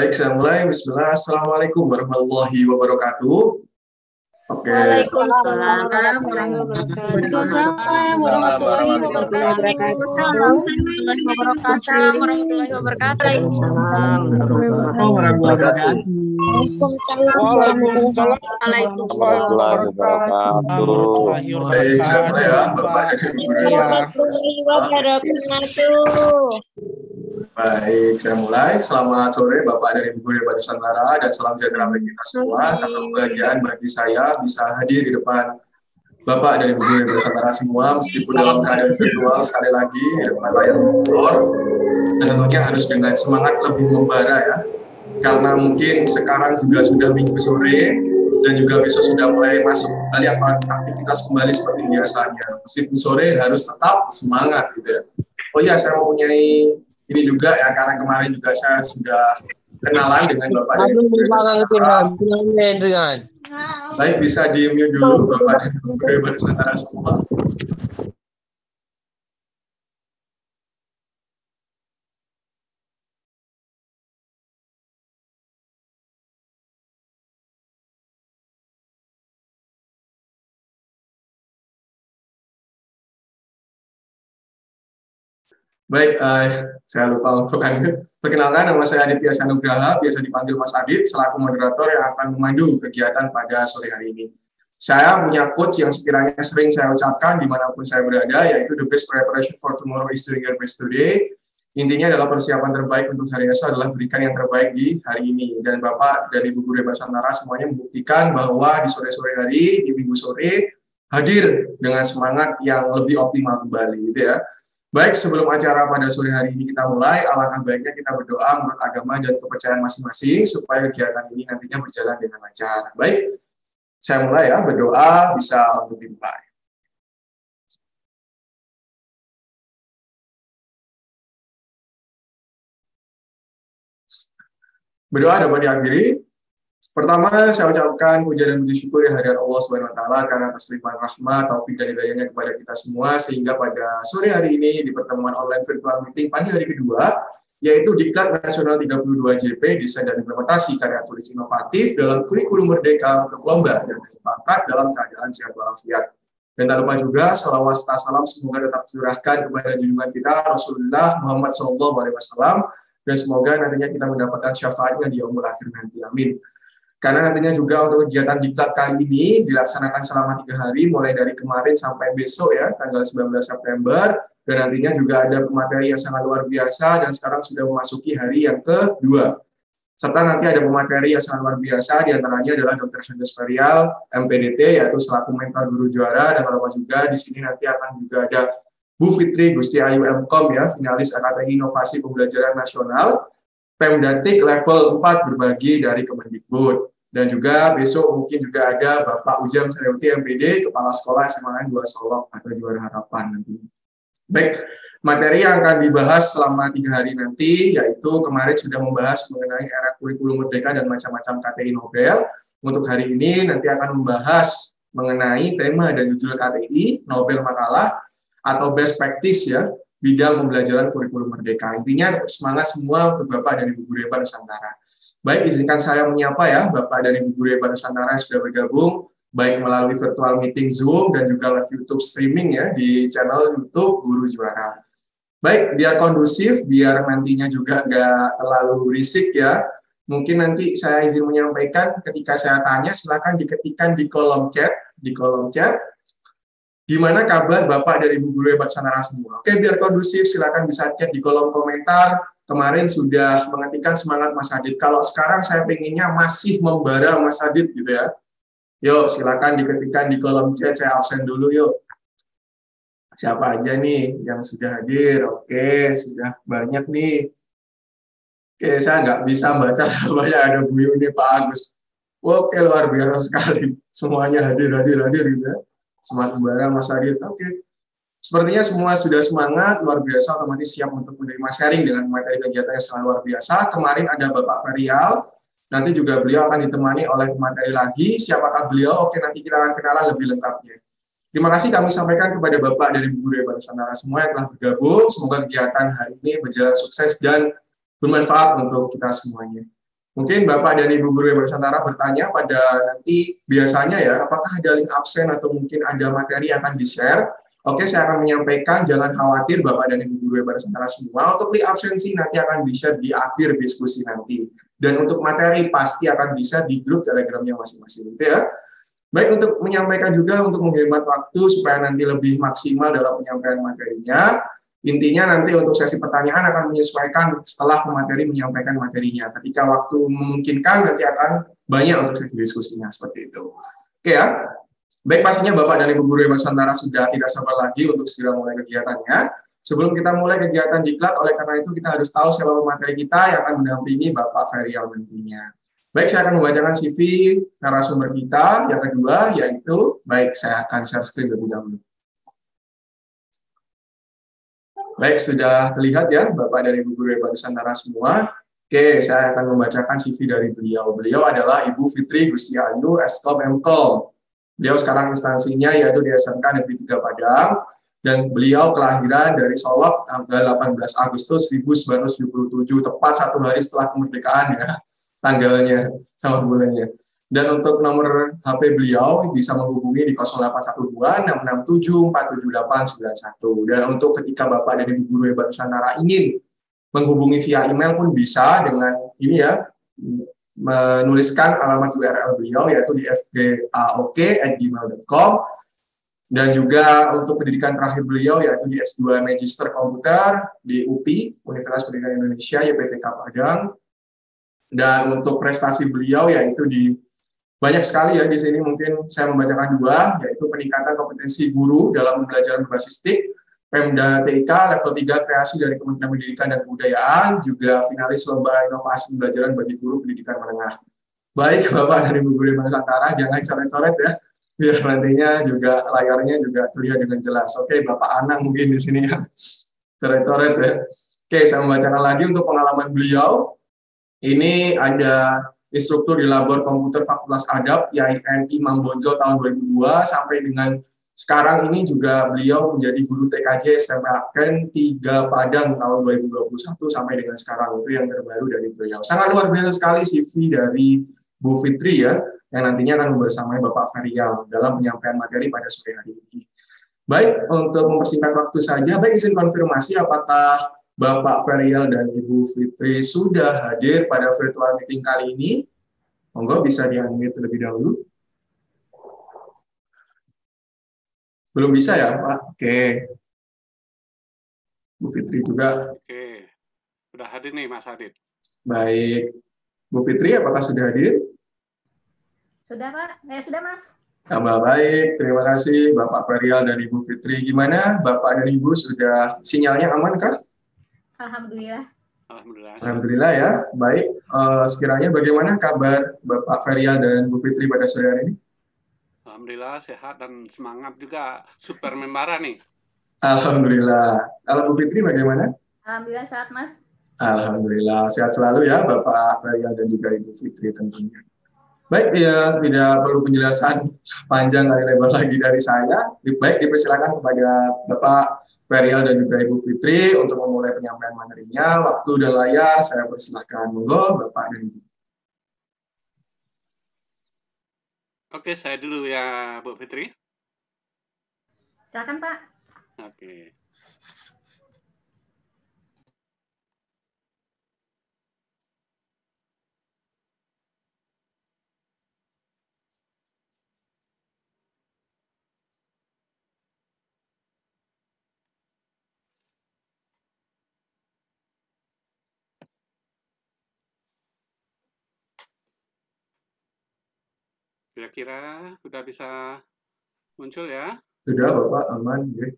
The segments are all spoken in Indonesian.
Baik, saya mulai. Bismillah. Assalamualaikum warahmatullahi wabarakatuh. Oke. warahmatullahi wabarakatuh. Baik, saya mulai. Selamat sore Bapak dan Ibu Guru Bapak Nusantara dan salam sejahtera bagi kita semua. Satu kebahagiaan bagi saya bisa hadir di depan Bapak dan Ibu Guru Nusantara semua meskipun dalam keadaan virtual sekali lagi di depan layar monitor dan tentunya harus dengan semangat lebih membara ya karena mungkin sekarang juga sudah minggu sore dan juga besok sudah mulai masuk kembali aktivitas kembali seperti biasanya meskipun sore harus tetap semangat gitu ya. Oh iya, saya mempunyai ini juga ya karena kemarin juga saya sudah kenalan dengan Bapak Amin, Baik bisa di mute dulu Bapak dan Ibu Nusantara semua. Baik, uh, saya lupa untuk lanjut. Perkenalkan, nama saya Aditya Sanugraha, biasa dipanggil Mas Adit, selaku moderator yang akan memandu kegiatan pada sore hari ini. Saya punya quotes yang sekiranya sering saya ucapkan dimanapun saya berada, yaitu the best preparation for tomorrow is doing your best today. Intinya adalah persiapan terbaik untuk hari esok adalah berikan yang terbaik di hari ini. Dan Bapak dan Ibu Guru Nusantara semuanya membuktikan bahwa di sore-sore hari, di minggu sore, hadir dengan semangat yang lebih optimal kembali. Gitu ya. Baik, sebelum acara pada sore hari ini kita mulai, alangkah baiknya kita berdoa menurut agama dan kepercayaan masing-masing supaya kegiatan ini nantinya berjalan dengan lancar. Baik, saya mulai ya, berdoa bisa untuk dimulai. Berdoa dapat diakhiri. Pertama, saya ucapkan puja dan puji syukur ya hadirat Allah Subhanahu wa taala karena atas limpahan rahmat, taufik dan hidayahnya kepada kita semua sehingga pada sore hari ini di pertemuan online virtual meeting pagi hari kedua yaitu Diklat Nasional 32 JP Desain dan Implementasi Karya Tulis Inovatif dalam Kurikulum Merdeka untuk Lomba dan Bakat dalam Keadaan Sehat Walafiat. Dan tak lupa juga salawat serta salam semoga tetap curahkan kepada junjungan kita Rasulullah Muhammad SAW dan semoga nantinya kita mendapatkan syafaatnya di umur akhir nanti. Amin. Karena nantinya juga untuk kegiatan diklat kali ini dilaksanakan selama tiga hari, mulai dari kemarin sampai besok ya, tanggal 19 September, dan nantinya juga ada pemateri yang sangat luar biasa, dan sekarang sudah memasuki hari yang kedua. Serta nanti ada pemateri yang sangat luar biasa, diantaranya adalah Dr. Hendres Ferial, MPDT, yaitu selaku mentor guru juara, dan kalau juga di sini nanti akan juga ada Bu Fitri Gusti Ayu MKOM ya, finalis Akademi Inovasi Pembelajaran Nasional, Pemdatik level 4 berbagi dari Kemendikbud. Dan juga besok mungkin juga ada Bapak Ujang Saryuti MPD, Kepala Sekolah SMA 2 Solok atau Juara Harapan nanti. Baik, materi yang akan dibahas selama tiga hari nanti, yaitu kemarin sudah membahas mengenai era kurikulum merdeka dan macam-macam KTI Nobel. Untuk hari ini nanti akan membahas mengenai tema dan judul KTI, Nobel Makalah, atau Best Practice ya, bidang pembelajaran kurikulum merdeka. Intinya semangat semua untuk Bapak dan Ibu Guru Eva Nusantara. Baik, izinkan saya menyapa ya Bapak dan Ibu Guru Eva Nusantara yang sudah bergabung, baik melalui virtual meeting Zoom dan juga live YouTube streaming ya di channel YouTube Guru Juara. Baik, biar kondusif, biar nantinya juga nggak terlalu risik ya, mungkin nanti saya izin menyampaikan ketika saya tanya silahkan diketikkan di kolom chat di kolom chat Gimana kabar Bapak dari Ibu Guru hebat Sanara semua? Oke, biar kondusif silakan bisa chat di kolom komentar. Kemarin sudah mengetikkan semangat Mas Adit. Kalau sekarang saya pengennya masih membara Mas Adit gitu ya. Yuk, silakan diketikkan di kolom chat. Saya absen dulu yuk siapa aja nih yang sudah hadir. Oke, sudah banyak nih. Oke, saya nggak bisa baca banyak ada Bu Yuni, Pak Agus. Oke, luar biasa sekali. Semuanya hadir, hadir, hadir gitu ya semangat membara Mas Adit. Oke. Okay. Sepertinya semua sudah semangat, luar biasa, otomatis siap untuk menerima sharing dengan materi kegiatan yang sangat luar biasa. Kemarin ada Bapak Ferial, nanti juga beliau akan ditemani oleh materi lagi. Siapakah beliau? Oke, nanti kita akan kenalan lebih lengkapnya. Terima kasih kami sampaikan kepada Bapak dari Buku Guru Hebat Nusantara semua yang telah bergabung. Semoga kegiatan hari ini berjalan sukses dan bermanfaat untuk kita semuanya. Mungkin Bapak dan Ibu Guru yang Nusantara bertanya pada nanti biasanya ya, apakah ada link absen atau mungkin ada materi yang akan di-share? Oke, saya akan menyampaikan, jangan khawatir Bapak dan Ibu Guru yang Nusantara semua, untuk link absensi nanti akan di-share di akhir diskusi nanti. Dan untuk materi pasti akan bisa di grup telegramnya masing-masing gitu ya. Baik untuk menyampaikan juga untuk menghemat waktu supaya nanti lebih maksimal dalam penyampaian materinya. Intinya nanti untuk sesi pertanyaan akan menyesuaikan setelah pemateri menyampaikan materinya. Ketika waktu memungkinkan, nanti akan banyak untuk sesi diskusinya seperti itu. Oke ya. Baik pastinya Bapak dan Ibu Guru Ibu Santara sudah tidak sabar lagi untuk segera mulai kegiatannya. Sebelum kita mulai kegiatan diklat, oleh karena itu kita harus tahu siapa pemateri kita yang akan mendampingi Bapak Ferial nantinya. Baik, saya akan membacakan CV narasumber kita. Yang kedua, yaitu, baik, saya akan share screen lebih dahulu. Baik, sudah terlihat ya Bapak dari Ibu Guru Hebat Nusantara semua. Oke, saya akan membacakan CV dari beliau. Beliau adalah Ibu Fitri Gusti Ayu, Eskom Mkom. Beliau sekarang instansinya yaitu di SMK Negeri 3 Padang dan beliau kelahiran dari Solok tanggal 18 Agustus 1977 tepat satu hari setelah kemerdekaan ya tanggalnya sama bulannya. Dan untuk nomor HP beliau bisa menghubungi di 0812 667 Dan untuk ketika Bapak dan Ibu Guru Hebat Nusantara ingin menghubungi via email pun bisa dengan ini ya menuliskan alamat URL beliau yaitu di fbaok@gmail.com dan juga untuk pendidikan terakhir beliau yaitu di S2 Magister Komputer di UPI Universitas Pendidikan Indonesia YPTK Padang dan untuk prestasi beliau yaitu di banyak sekali ya di sini mungkin saya membacakan dua, yaitu peningkatan kompetensi guru dalam pembelajaran berbasis TIK, Pemda TIK level 3 kreasi dari Kementerian Pendidikan dan Kebudayaan, juga finalis Lomba Inovasi Pembelajaran bagi Guru Pendidikan Menengah. Baik Bapak dan Ibu Guru Nusantara, jangan coret-coret ya, biar nantinya juga layarnya juga terlihat dengan jelas. Oke, Bapak Anang mungkin di sini ya, coret-coret ya. Oke, saya membacakan lagi untuk pengalaman beliau. Ini ada instruktur di Labor Komputer Fakultas Adab IAIN Imam Bonjol tahun 2002 sampai dengan sekarang ini juga beliau menjadi guru TKJ SMA Ken 3 Padang tahun 2021 sampai dengan sekarang itu yang terbaru dari beliau. Sangat luar biasa sekali CV dari Bu Fitri ya yang nantinya akan bersama Bapak Ferial dalam penyampaian materi pada sore hari ini. Baik, untuk mempersingkat waktu saja, baik izin konfirmasi apakah Bapak Ferial dan Ibu Fitri sudah hadir pada virtual meeting kali ini. Monggo bisa di-unmute terlebih dahulu. Belum bisa ya, Pak? Oke. Bu Fitri juga. Oke. Sudah hadir nih, Mas Adit. Baik. Bu Fitri, apakah sudah hadir? Sudah, Pak. Eh, sudah, Mas. Tambah baik, terima kasih Bapak Ferial dan Ibu Fitri. Gimana Bapak dan Ibu sudah sinyalnya aman kah? Alhamdulillah. Alhamdulillah. Alhamdulillah ya. Baik. Uh, sekiranya bagaimana kabar Bapak Feria dan Bu Fitri pada sore hari ini? Alhamdulillah sehat dan semangat juga super membara nih. Alhamdulillah. Kalau Bu Fitri bagaimana? Alhamdulillah sehat Mas. Alhamdulillah sehat selalu ya Bapak Feria dan juga Ibu Fitri tentunya. Baik ya tidak perlu penjelasan panjang dari lebar lagi dari saya. Baik dipersilakan kepada Bapak Ferial dan juga Ibu Fitri untuk memulai penyampaian materinya. Waktu dan layar saya persilahkan monggo Bapak dan Ibu. Oke, saya dulu ya Bu Fitri. Silakan Pak. Oke. Kira-kira sudah bisa muncul ya? Sudah Bapak, aman. Ya.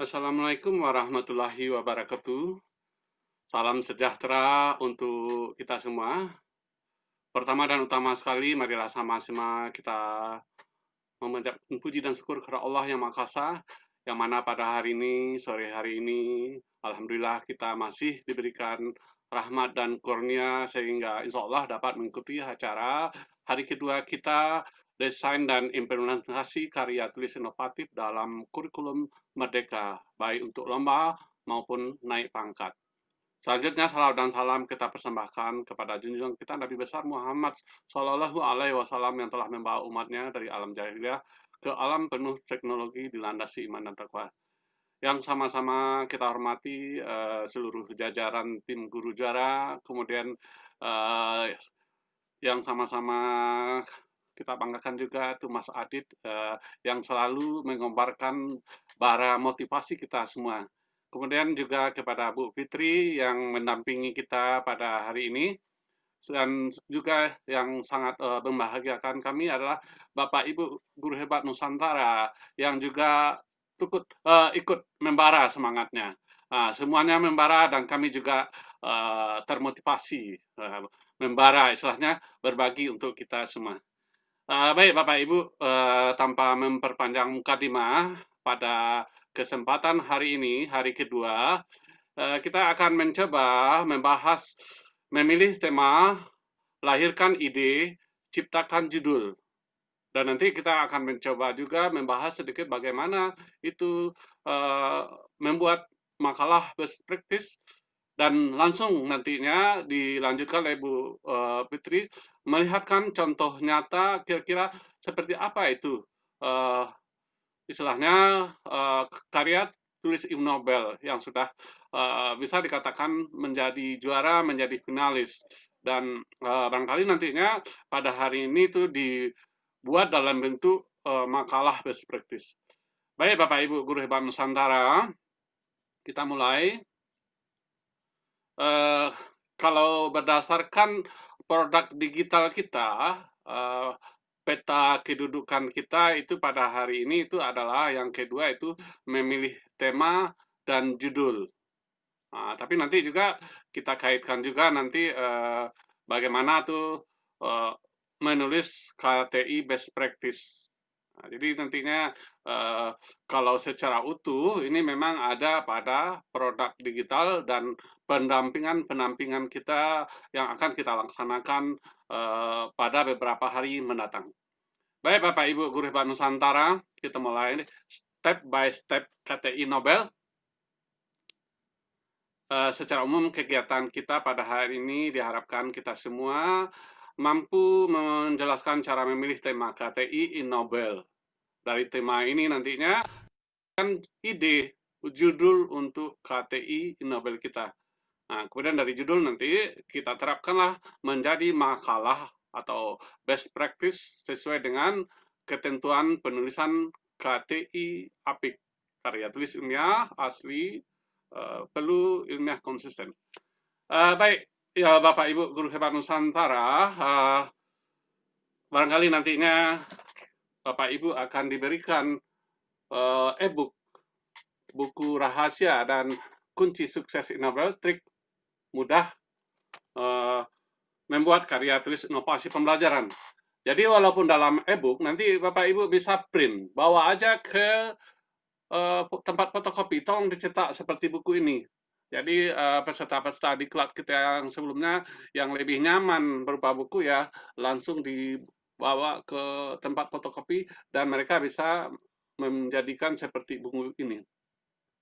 Assalamualaikum warahmatullahi wabarakatuh. Salam sejahtera untuk kita semua. Pertama dan utama sekali, marilah sama-sama kita memuji puji dan syukur kepada Allah yang Maha Kuasa, yang mana pada hari ini, sore hari ini, Alhamdulillah kita masih diberikan Rahmat dan Kurnia sehingga insya Allah dapat mengikuti acara hari kedua kita desain dan implementasi karya tulis inovatif dalam kurikulum Merdeka, baik untuk lomba maupun naik pangkat. Selanjutnya salam dan salam kita persembahkan kepada junjungan kita Nabi besar Muhammad Shallallahu Alaihi Wasallam yang telah membawa umatnya dari alam jahiliyah ke alam penuh teknologi dilandasi iman dan takwa yang sama-sama kita hormati uh, seluruh jajaran tim guru juara, kemudian uh, yang sama-sama kita banggakan juga itu Mas Adit uh, yang selalu mengombarkan bara motivasi kita semua. Kemudian juga kepada Bu Fitri yang mendampingi kita pada hari ini dan juga yang sangat uh, membahagiakan kami adalah Bapak Ibu guru hebat Nusantara yang juga tukut, uh, ikut membara semangatnya. Uh, semuanya membara dan kami juga uh, termotivasi uh, membara istilahnya berbagi untuk kita semua. Uh, baik Bapak Ibu, uh, tanpa memperpanjang mukadimah pada kesempatan hari ini, hari kedua, uh, kita akan mencoba membahas memilih tema, lahirkan ide, ciptakan judul. Dan nanti kita akan mencoba juga membahas sedikit bagaimana itu uh, membuat makalah best practice dan langsung nantinya dilanjutkan oleh Bu uh, melihatkan contoh nyata kira-kira seperti apa itu uh, istilahnya uh, karya tulis im Nobel yang sudah uh, bisa dikatakan menjadi juara, menjadi finalis dan uh, barangkali nantinya pada hari ini itu di buat dalam bentuk uh, makalah best practice. Baik Bapak Ibu Guru Hebat Nusantara, kita mulai. Uh, kalau berdasarkan produk digital kita, uh, peta kedudukan kita itu pada hari ini itu adalah yang kedua itu memilih tema dan judul. Nah, tapi nanti juga kita kaitkan juga nanti uh, bagaimana tuh uh, menulis KTI best practice. Nah, jadi nantinya uh, kalau secara utuh ini memang ada pada produk digital dan pendampingan-pendampingan kita yang akan kita laksanakan uh, pada beberapa hari mendatang. Baik Bapak Ibu Guru Hebat Nusantara, kita mulai step by step KTI Nobel. Uh, secara umum kegiatan kita pada hari ini diharapkan kita semua mampu menjelaskan cara memilih tema KTI in Nobel. Dari tema ini nantinya kan ide judul untuk KTI in Nobel kita. Nah, kemudian dari judul nanti kita terapkanlah menjadi makalah atau best practice sesuai dengan ketentuan penulisan KTI APIK karya tulis ilmiah asli uh, perlu ilmiah konsisten. Uh, baik, Ya, Bapak Ibu Guru Hebat Nusantara, uh, barangkali nantinya Bapak Ibu akan diberikan uh, e-book buku rahasia dan kunci sukses inovatif trik mudah uh, membuat karya tulis inovasi pembelajaran. Jadi walaupun dalam e-book nanti Bapak Ibu bisa print, bawa aja ke uh, tempat fotokopi, tolong dicetak seperti buku ini. Jadi eh, peserta-peserta di klub kita yang sebelumnya yang lebih nyaman berupa buku ya langsung dibawa ke tempat fotokopi dan mereka bisa menjadikan seperti buku ini.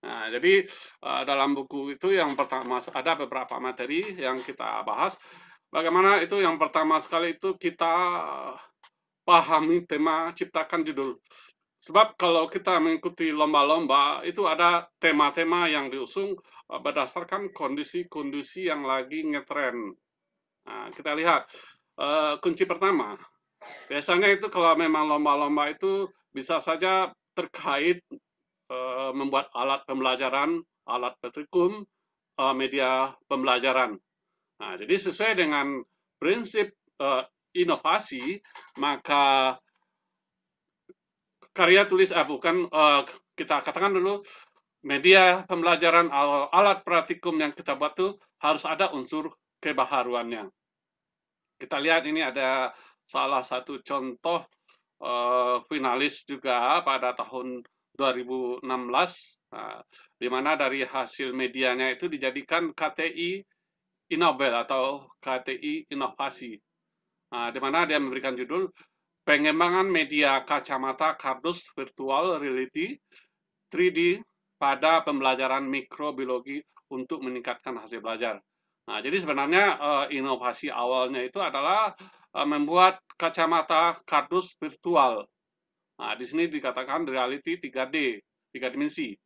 Nah, jadi uh, dalam buku itu yang pertama ada beberapa materi yang kita bahas. Bagaimana itu yang pertama sekali itu kita pahami tema, ciptakan judul. Sebab kalau kita mengikuti lomba-lomba itu ada tema-tema yang diusung, Eh, berdasarkan kondisi-kondisi yang lagi ngetren. Nah, kita lihat uh, kunci pertama. Biasanya itu kalau memang lomba-lomba itu bisa saja terkait uh, membuat alat pembelajaran, alat petrikum, uh, media pembelajaran. Nah, jadi sesuai dengan prinsip uh, inovasi, maka karya tulis, eh, bukan uh, kita katakan dulu media pembelajaran atau alat praktikum yang kita buat itu harus ada unsur kebaharuannya. Kita lihat ini ada salah satu contoh uh, finalis juga pada tahun 2016, uh, nah, di mana dari hasil medianya itu dijadikan KTI Inobel atau KTI Inovasi, uh, di mana dia memberikan judul Pengembangan Media Kacamata Kardus Virtual Reality 3D pada pembelajaran mikrobiologi untuk meningkatkan hasil belajar. Nah, jadi sebenarnya eh, inovasi awalnya itu adalah eh, membuat kacamata kardus virtual. Nah, di sini dikatakan reality 3D, tiga dimensi.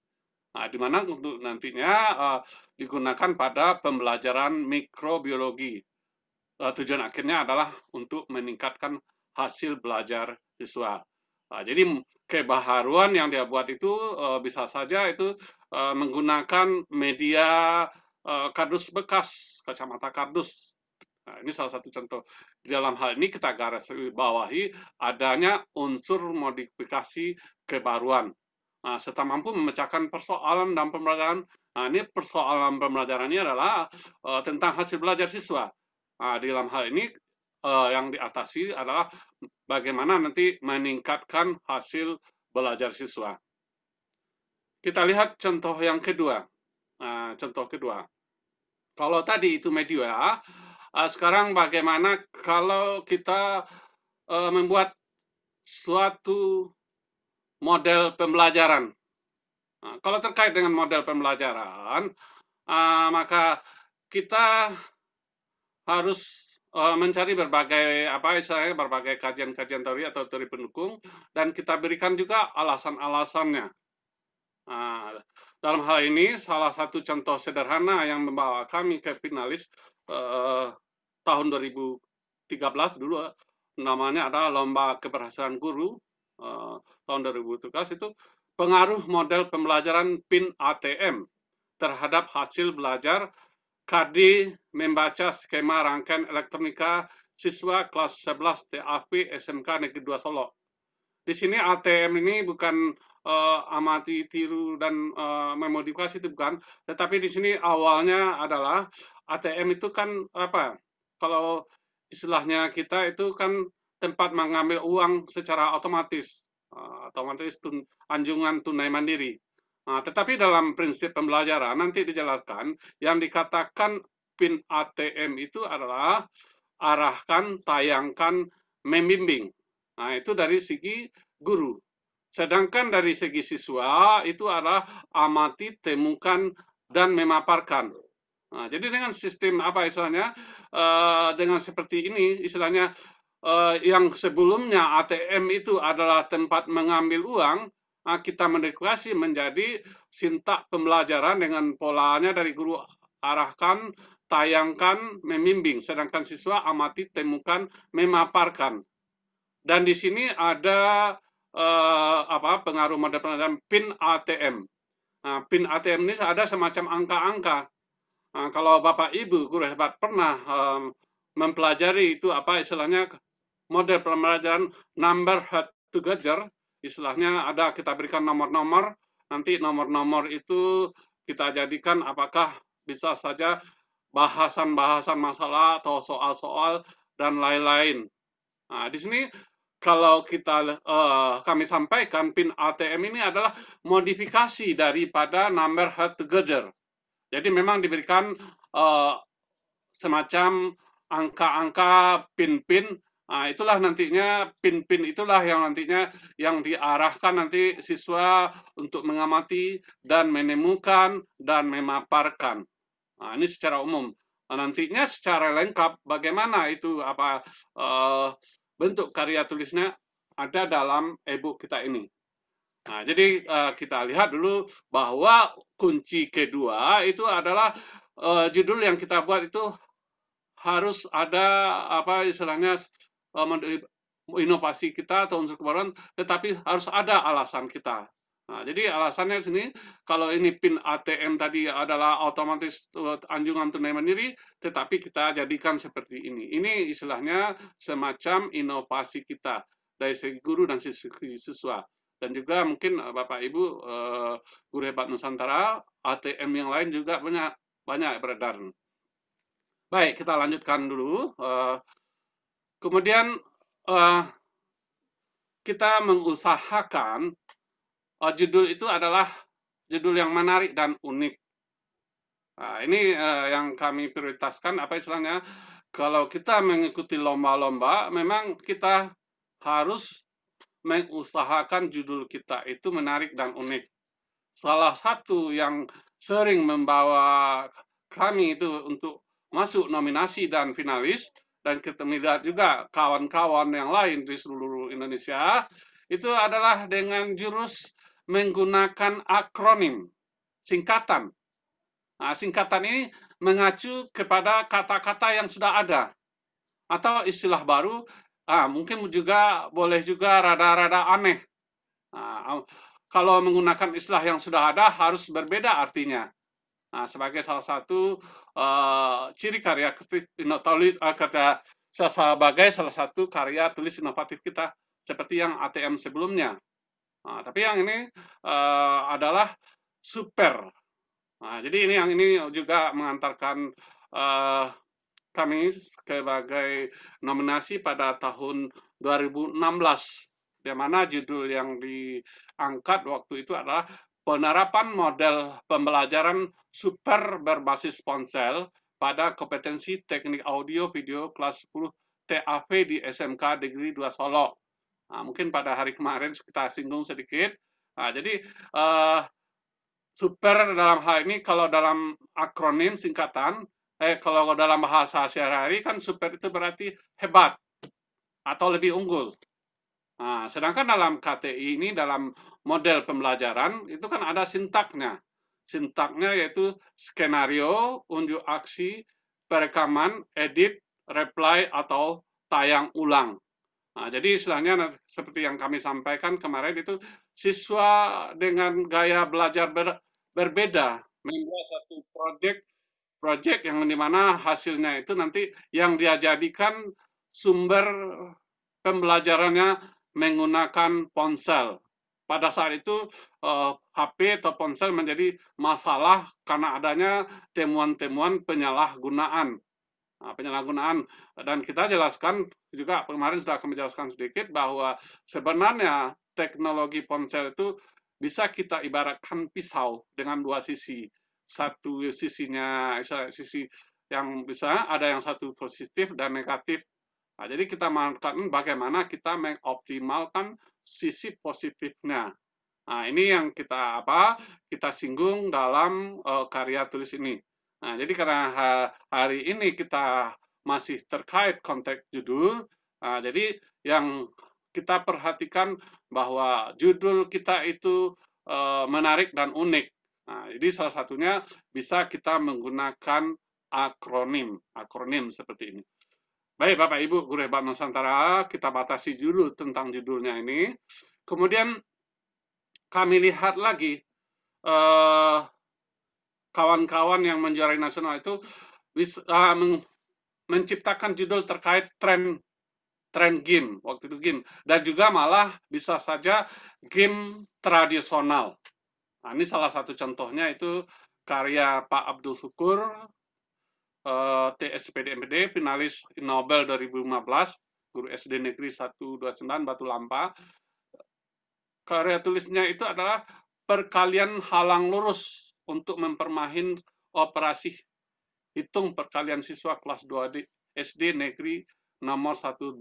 Nah, di mana untuk nantinya uh, digunakan pada pembelajaran mikrobiologi. Uh, tujuan akhirnya adalah untuk meningkatkan hasil belajar siswa. Nah, jadi kebaharuan yang dia buat itu uh, bisa saja itu uh, menggunakan media uh, kardus bekas, kacamata kardus. Nah, ini salah satu contoh. Di dalam hal ini kita garis bawahi adanya unsur modifikasi kebaruan. Nah, serta mampu memecahkan persoalan dan pembelajaran. Nah, ini persoalan pembelajarannya adalah uh, tentang hasil belajar siswa. Nah, di dalam hal ini uh, yang diatasi adalah bagaimana nanti meningkatkan hasil belajar siswa. Kita lihat contoh yang kedua. Nah, contoh kedua. Kalau tadi itu media, uh, sekarang bagaimana kalau kita uh, membuat suatu model pembelajaran? Nah, kalau terkait dengan model pembelajaran, uh, maka kita harus Eh, mencari berbagai apa, istilahnya berbagai kajian-kajian teori atau teori pendukung dan kita berikan juga alasan-alasannya. Nah, dalam hal ini salah satu contoh sederhana yang membawa kami ke finalis eh, tahun 2013 dulu namanya adalah lomba keberhasilan guru eh, tahun 2013 itu pengaruh model pembelajaran PIN ATM terhadap hasil belajar Kadi membaca skema rangkaian elektronika siswa kelas 11 TAP SMK Negeri 2 Solo. Di sini ATM ini bukan uh, amati tiru dan uh, memodifikasi itu bukan, tetapi di sini awalnya adalah ATM itu kan apa? Kalau istilahnya kita itu kan tempat mengambil uang secara otomatis, uh, otomatis tun anjungan tunai mandiri. Nah, tetapi dalam prinsip pembelajaran nanti dijelaskan yang dikatakan pin ATM itu adalah arahkan, tayangkan, membimbing. Nah, itu dari segi guru. Sedangkan dari segi siswa itu adalah amati, temukan, dan memaparkan. Nah, jadi dengan sistem apa istilahnya, uh, dengan seperti ini istilahnya uh, yang sebelumnya ATM itu adalah tempat mengambil uang, Ah, kita mendekorasi menjadi sintak pembelajaran dengan polanya dari guru arahkan, tayangkan, membimbing, sedangkan siswa amati, temukan, memaparkan. Dan di sini ada eh, apa pengaruh model pelajaran PIN ATM. Nah, PIN ATM ini ada semacam angka-angka. Nah, kalau Bapak Ibu guru hebat pernah eh, mempelajari itu apa istilahnya model pembelajaran number together istilahnya ada kita berikan nomor-nomor, nanti nomor-nomor itu kita jadikan apakah bisa saja bahasan-bahasan masalah atau soal-soal dan lain-lain. Nah, di sini kalau kita uh, kami sampaikan pin ATM ini adalah modifikasi daripada number head together. Jadi memang diberikan uh, semacam angka-angka pin-pin Nah, itulah nantinya pin-pin itulah yang nantinya yang diarahkan nanti siswa untuk mengamati dan menemukan dan memaparkan. Nah, ini secara umum. Nah, nantinya secara lengkap bagaimana itu apa uh, bentuk karya tulisnya ada dalam e-book kita ini. Nah, jadi uh, kita lihat dulu bahwa kunci kedua itu adalah uh, judul yang kita buat itu harus ada apa istilahnya Eh, inovasi kita atau unsur kebaruan, tetapi harus ada alasan kita. Nah, jadi alasannya sini, kalau ini PIN ATM tadi adalah otomatis eh, anjungan tunai mandiri, tetapi kita jadikan seperti ini. Ini istilahnya semacam inovasi kita dari segi guru dan segi siswa. Dan juga mungkin eh, Bapak-Ibu, guru hebat Nusantara, ATM yang lain juga banyak, banyak beredar. Baik, kita lanjutkan dulu. Kemudian uh, kita mengusahakan uh, judul itu adalah judul yang menarik dan unik. Nah, ini uh, yang kami prioritaskan apa istilahnya? Kalau kita mengikuti lomba-lomba, memang kita harus mengusahakan judul kita itu menarik dan unik. Salah satu yang sering membawa kami itu untuk masuk nominasi dan finalis dan kita melihat juga kawan-kawan yang lain di seluruh Indonesia itu adalah dengan jurus menggunakan akronim singkatan. Nah, singkatan ini mengacu kepada kata-kata yang sudah ada atau istilah baru. Ah, mungkin juga boleh juga rada-rada aneh. Nah, kalau menggunakan istilah yang sudah ada harus berbeda artinya. Nah, sebagai salah satu uh, ciri karya tulis uh, eh, kerja sebagai salah satu karya tulis inovatif kita seperti yang ATM sebelumnya. Nah, tapi yang ini uh, adalah super. Nah, jadi ini yang ini juga mengantarkan uh, kami sebagai nominasi pada tahun 2016 di mana judul yang diangkat waktu itu adalah penerapan model pembelajaran super berbasis ponsel pada kompetensi teknik audio video kelas 10 TAP di SMK Negeri 2 Solo. Nah, mungkin pada hari kemarin kita singgung sedikit. Nah, jadi uh, super dalam hal ini kalau dalam akronim singkatan, eh kalau dalam bahasa sehari-hari kan super itu berarti hebat atau lebih unggul. Nah, sedangkan dalam KTI ini dalam model pembelajaran itu kan ada sintaknya. Sintaknya yaitu skenario, unjuk aksi, perekaman, edit, reply atau tayang ulang. Nah, jadi istilahnya seperti yang kami sampaikan kemarin itu siswa dengan gaya belajar ber, berbeda membuat satu project project yang dimana hasilnya itu nanti yang dia jadikan sumber pembelajarannya menggunakan ponsel. Pada saat itu uh, eh, HP atau ponsel menjadi masalah karena adanya temuan-temuan penyalahgunaan. Nah, penyalahgunaan dan kita jelaskan juga kemarin sudah kami jelaskan sedikit bahwa sebenarnya teknologi ponsel itu bisa kita ibaratkan pisau dengan dua sisi. Satu sisinya sisi yang bisa ada yang satu positif dan negatif Nah, jadi kita manfaatkan bagaimana kita mengoptimalkan sisi positifnya. Nah, ini yang kita apa? Kita singgung dalam uh, karya tulis ini. Nah, jadi karena hari ini kita masih terkait konteks judul, nah, jadi yang kita perhatikan bahwa judul kita itu uh, menarik dan unik. Nah, jadi salah satunya bisa kita menggunakan akronim, akronim seperti ini. Baik Bapak Ibu Guru Hebat Nusantara, kita batasi dulu tentang judulnya ini. Kemudian kami lihat lagi eh, kawan-kawan eh, yang menjuarai nasional itu bisa, uh, eh, men menciptakan judul terkait tren tren game waktu itu game dan juga malah bisa saja game tradisional. Nah, ini salah satu contohnya itu karya Pak Abdul Syukur Eh, TSPD-MPD, finalis Nobel 2015 guru SD Negeri 129 Batu Lampa. Karya tulisnya itu adalah perkalian halang lurus untuk mempermahin operasi hitung perkalian siswa kelas 2 SD Negeri nomor 129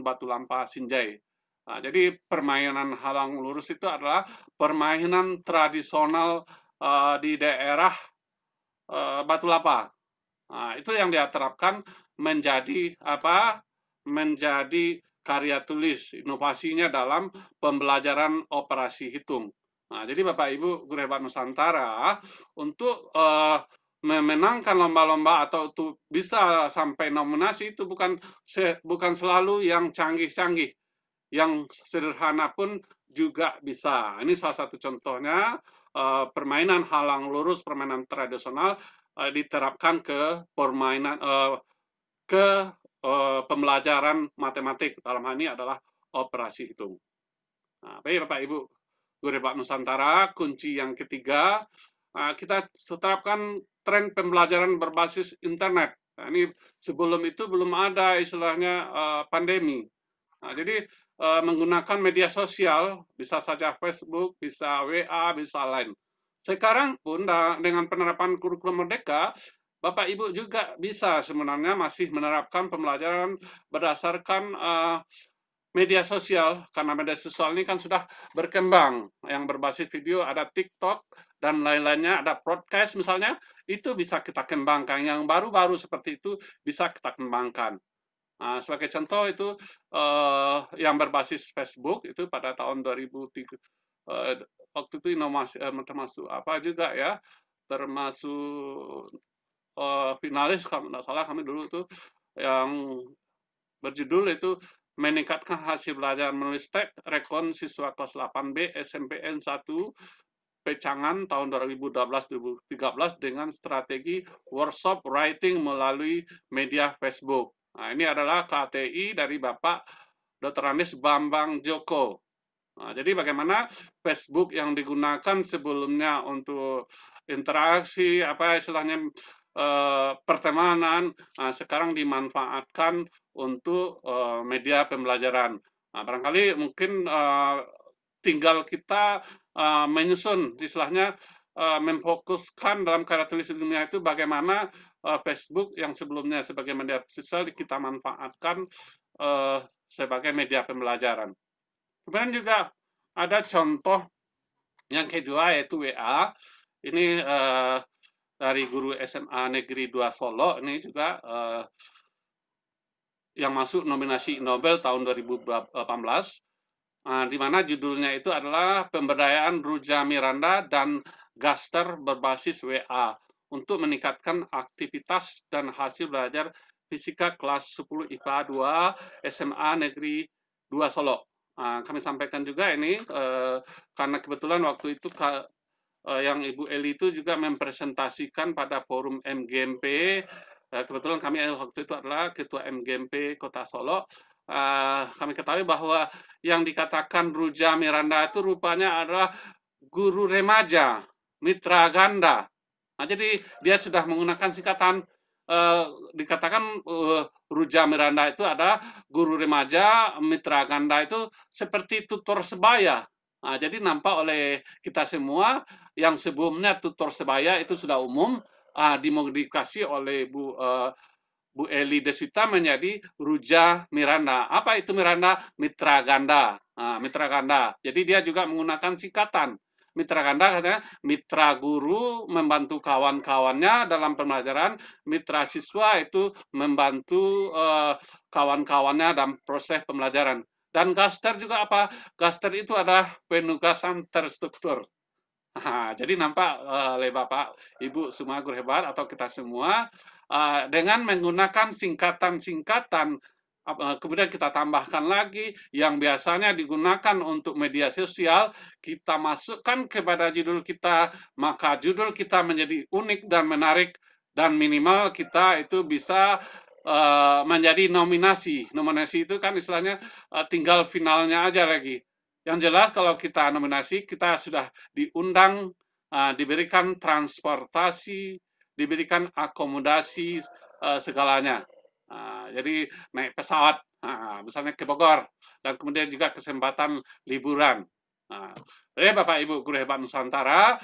Batu Lampa Sinjai. Nah, jadi permainan halang lurus itu adalah permainan tradisional uh, di daerah uh, Batu Lampa Nah, itu yang dia terapkan menjadi apa? Menjadi karya tulis inovasinya dalam pembelajaran operasi hitung. Nah, jadi Bapak Ibu guru hebat Nusantara untuk uh, memenangkan lomba-lomba atau tuh bisa sampai nominasi itu bukan se, bukan selalu yang canggih-canggih. Yang sederhana pun juga bisa. Ini salah satu contohnya uh, permainan halang lurus, permainan tradisional uh, diterapkan ke permainan uh, ke uh, pembelajaran matematik dalam hal ini adalah operasi hitung. Nah, baik Bapak Ibu Guru Pak Nusantara, kunci yang ketiga uh, kita terapkan tren pembelajaran berbasis internet. Nah, ini sebelum itu belum ada istilahnya uh, pandemi. Nah, jadi uh, menggunakan media sosial bisa saja Facebook, bisa WA, bisa lain. Sekarang pun nah, dengan penerapan kurikulum merdeka, Bapak Ibu juga bisa sebenarnya masih menerapkan pembelajaran berdasarkan uh, media sosial karena media sosial ini kan sudah berkembang yang berbasis video ada TikTok dan lain-lainnya ada podcast misalnya itu bisa kita kembangkan yang baru-baru seperti itu bisa kita kembangkan nah, sebagai contoh itu uh, yang berbasis Facebook itu pada tahun 2013 Eh, waktu itu inovasi eh, termasuk apa juga ya termasuk uh, finalis kalau tidak salah kami dulu tuh yang berjudul itu meningkatkan hasil belajar menulis teks rekon siswa kelas 8B SMPN 1 Pecangan tahun 2012-2013 dengan strategi workshop writing melalui media Facebook. Nah, ini adalah KTI dari Bapak Dr. Anies Bambang Joko. Nah, jadi bagaimana Facebook yang digunakan sebelumnya untuk interaksi apa istilahnya eh, pertemanan nah, sekarang dimanfaatkan untuk eh, media pembelajaran. Nah, barangkali mungkin eh, tinggal kita eh, menyusun istilahnya eh, memfokuskan dalam karya tulis ilmiah itu bagaimana eh, Facebook yang sebelumnya sebagai media sosial kita manfaatkan eh, sebagai media pembelajaran. Kemudian juga ada contoh yang kedua yaitu WA. Ini eh, dari guru SMA Negeri 2 Solo ini juga eh, yang masuk nominasi Nobel tahun 2018 eh, ah, di mana judulnya itu adalah pemberdayaan Ruja Miranda dan Gaster berbasis WA untuk meningkatkan aktivitas dan hasil belajar fisika kelas 10 IPA 2 SMA Negeri 2 Solo. Ah, kami sampaikan juga ini eh, karena kebetulan waktu itu eh, yang Ibu Eli itu juga mempresentasikan pada forum MGMP. Eh, kebetulan kami waktu itu adalah Ketua MGMP Kota Solo. Ah, kami ketahui bahwa yang dikatakan Ruja Miranda itu rupanya adalah guru remaja, mitra ganda. Nah, jadi dia sudah menggunakan singkatan Eh, dikatakan uh, Ruja Miranda itu ada guru remaja Mitra Ganda itu seperti tutor sebaya. Nah, jadi nampak oleh kita semua yang sebelumnya tutor sebaya itu sudah umum uh, dimodifikasi oleh Bu uh, Bu Eli Deswita menjadi Ruja Miranda. Apa itu Miranda? Mitra Ganda. Nah, Mitra Ganda. Jadi dia juga menggunakan sikatan mitra ganda katanya mitra guru membantu kawan-kawannya dalam pembelajaran, mitra siswa itu membantu eh, kawan-kawannya dalam proses pembelajaran. Dan gaster juga apa? Gaster itu adalah penugasan terstruktur. Nah, jadi nampak uh, oleh Bapak, Ibu semua guru hebat atau kita semua uh, dengan menggunakan singkatan-singkatan Eh, kemudian kita tambahkan lagi yang biasanya digunakan untuk media sosial, kita masukkan kepada judul kita, maka judul kita menjadi unik dan menarik dan minimal kita itu bisa uh, menjadi nominasi. Nominasi itu kan istilahnya uh, tinggal finalnya aja lagi. Yang jelas kalau kita nominasi kita sudah diundang, uh, diberikan transportasi, diberikan akomodasi uh, segalanya. Ah, jadi naik pesawat, ah, misalnya ke Bogor, dan kemudian juga kesempatan liburan. jadi ah, eh, Bapak Ibu Guru Hebat Nusantara,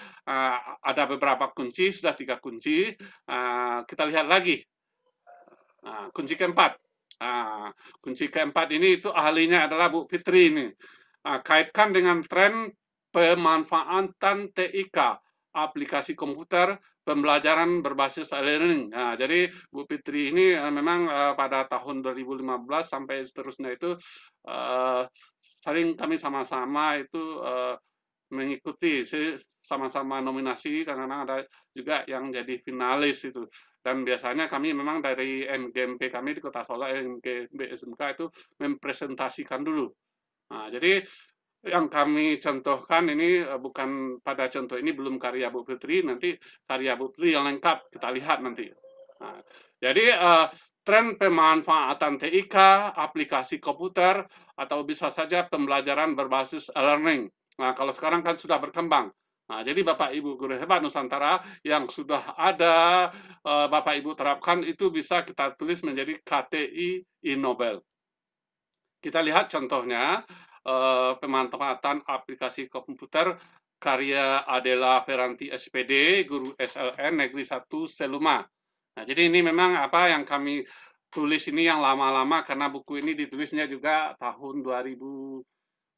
ada beberapa kunci, sudah tiga kunci. kita lihat lagi. kunci keempat. kunci keempat ini itu ahlinya adalah Bu Fitri ini. kaitkan dengan tren pemanfaatan TIK aplikasi komputer pembelajaran berbasis e-learning. Nah, jadi Bu Fitri ini eh, memang eh, pada tahun 2015 sampai seterusnya itu uh, sering kami sama-sama itu mengikuti sama-sama nominasi karena ada juga yang jadi finalis itu dan biasanya kami memang dari MGMP kami di Kota Solo MGMP SMK itu mempresentasikan dulu nah, jadi yang kami contohkan ini eh, bukan pada contoh ini belum karya Bu Putri nanti karya Bu Putri yang lengkap kita lihat nanti. Nah, jadi uh, tren pemanfaatan TIK, aplikasi komputer, atau bisa saja pembelajaran berbasis learning Nah, kalau sekarang kan sudah berkembang. Nah, jadi Bapak Ibu guru hebat Nusantara yang sudah ada uh, Bapak Ibu terapkan itu bisa kita tulis menjadi KTI Inobel. Kita lihat contohnya pemantauan eh, pemanfaatan aplikasi komputer karya Adela Feranti SPD, guru SLN Negeri 1 Seluma. Nah, jadi ini memang apa yang kami tulis ini yang lama-lama karena buku ini ditulisnya juga tahun 2000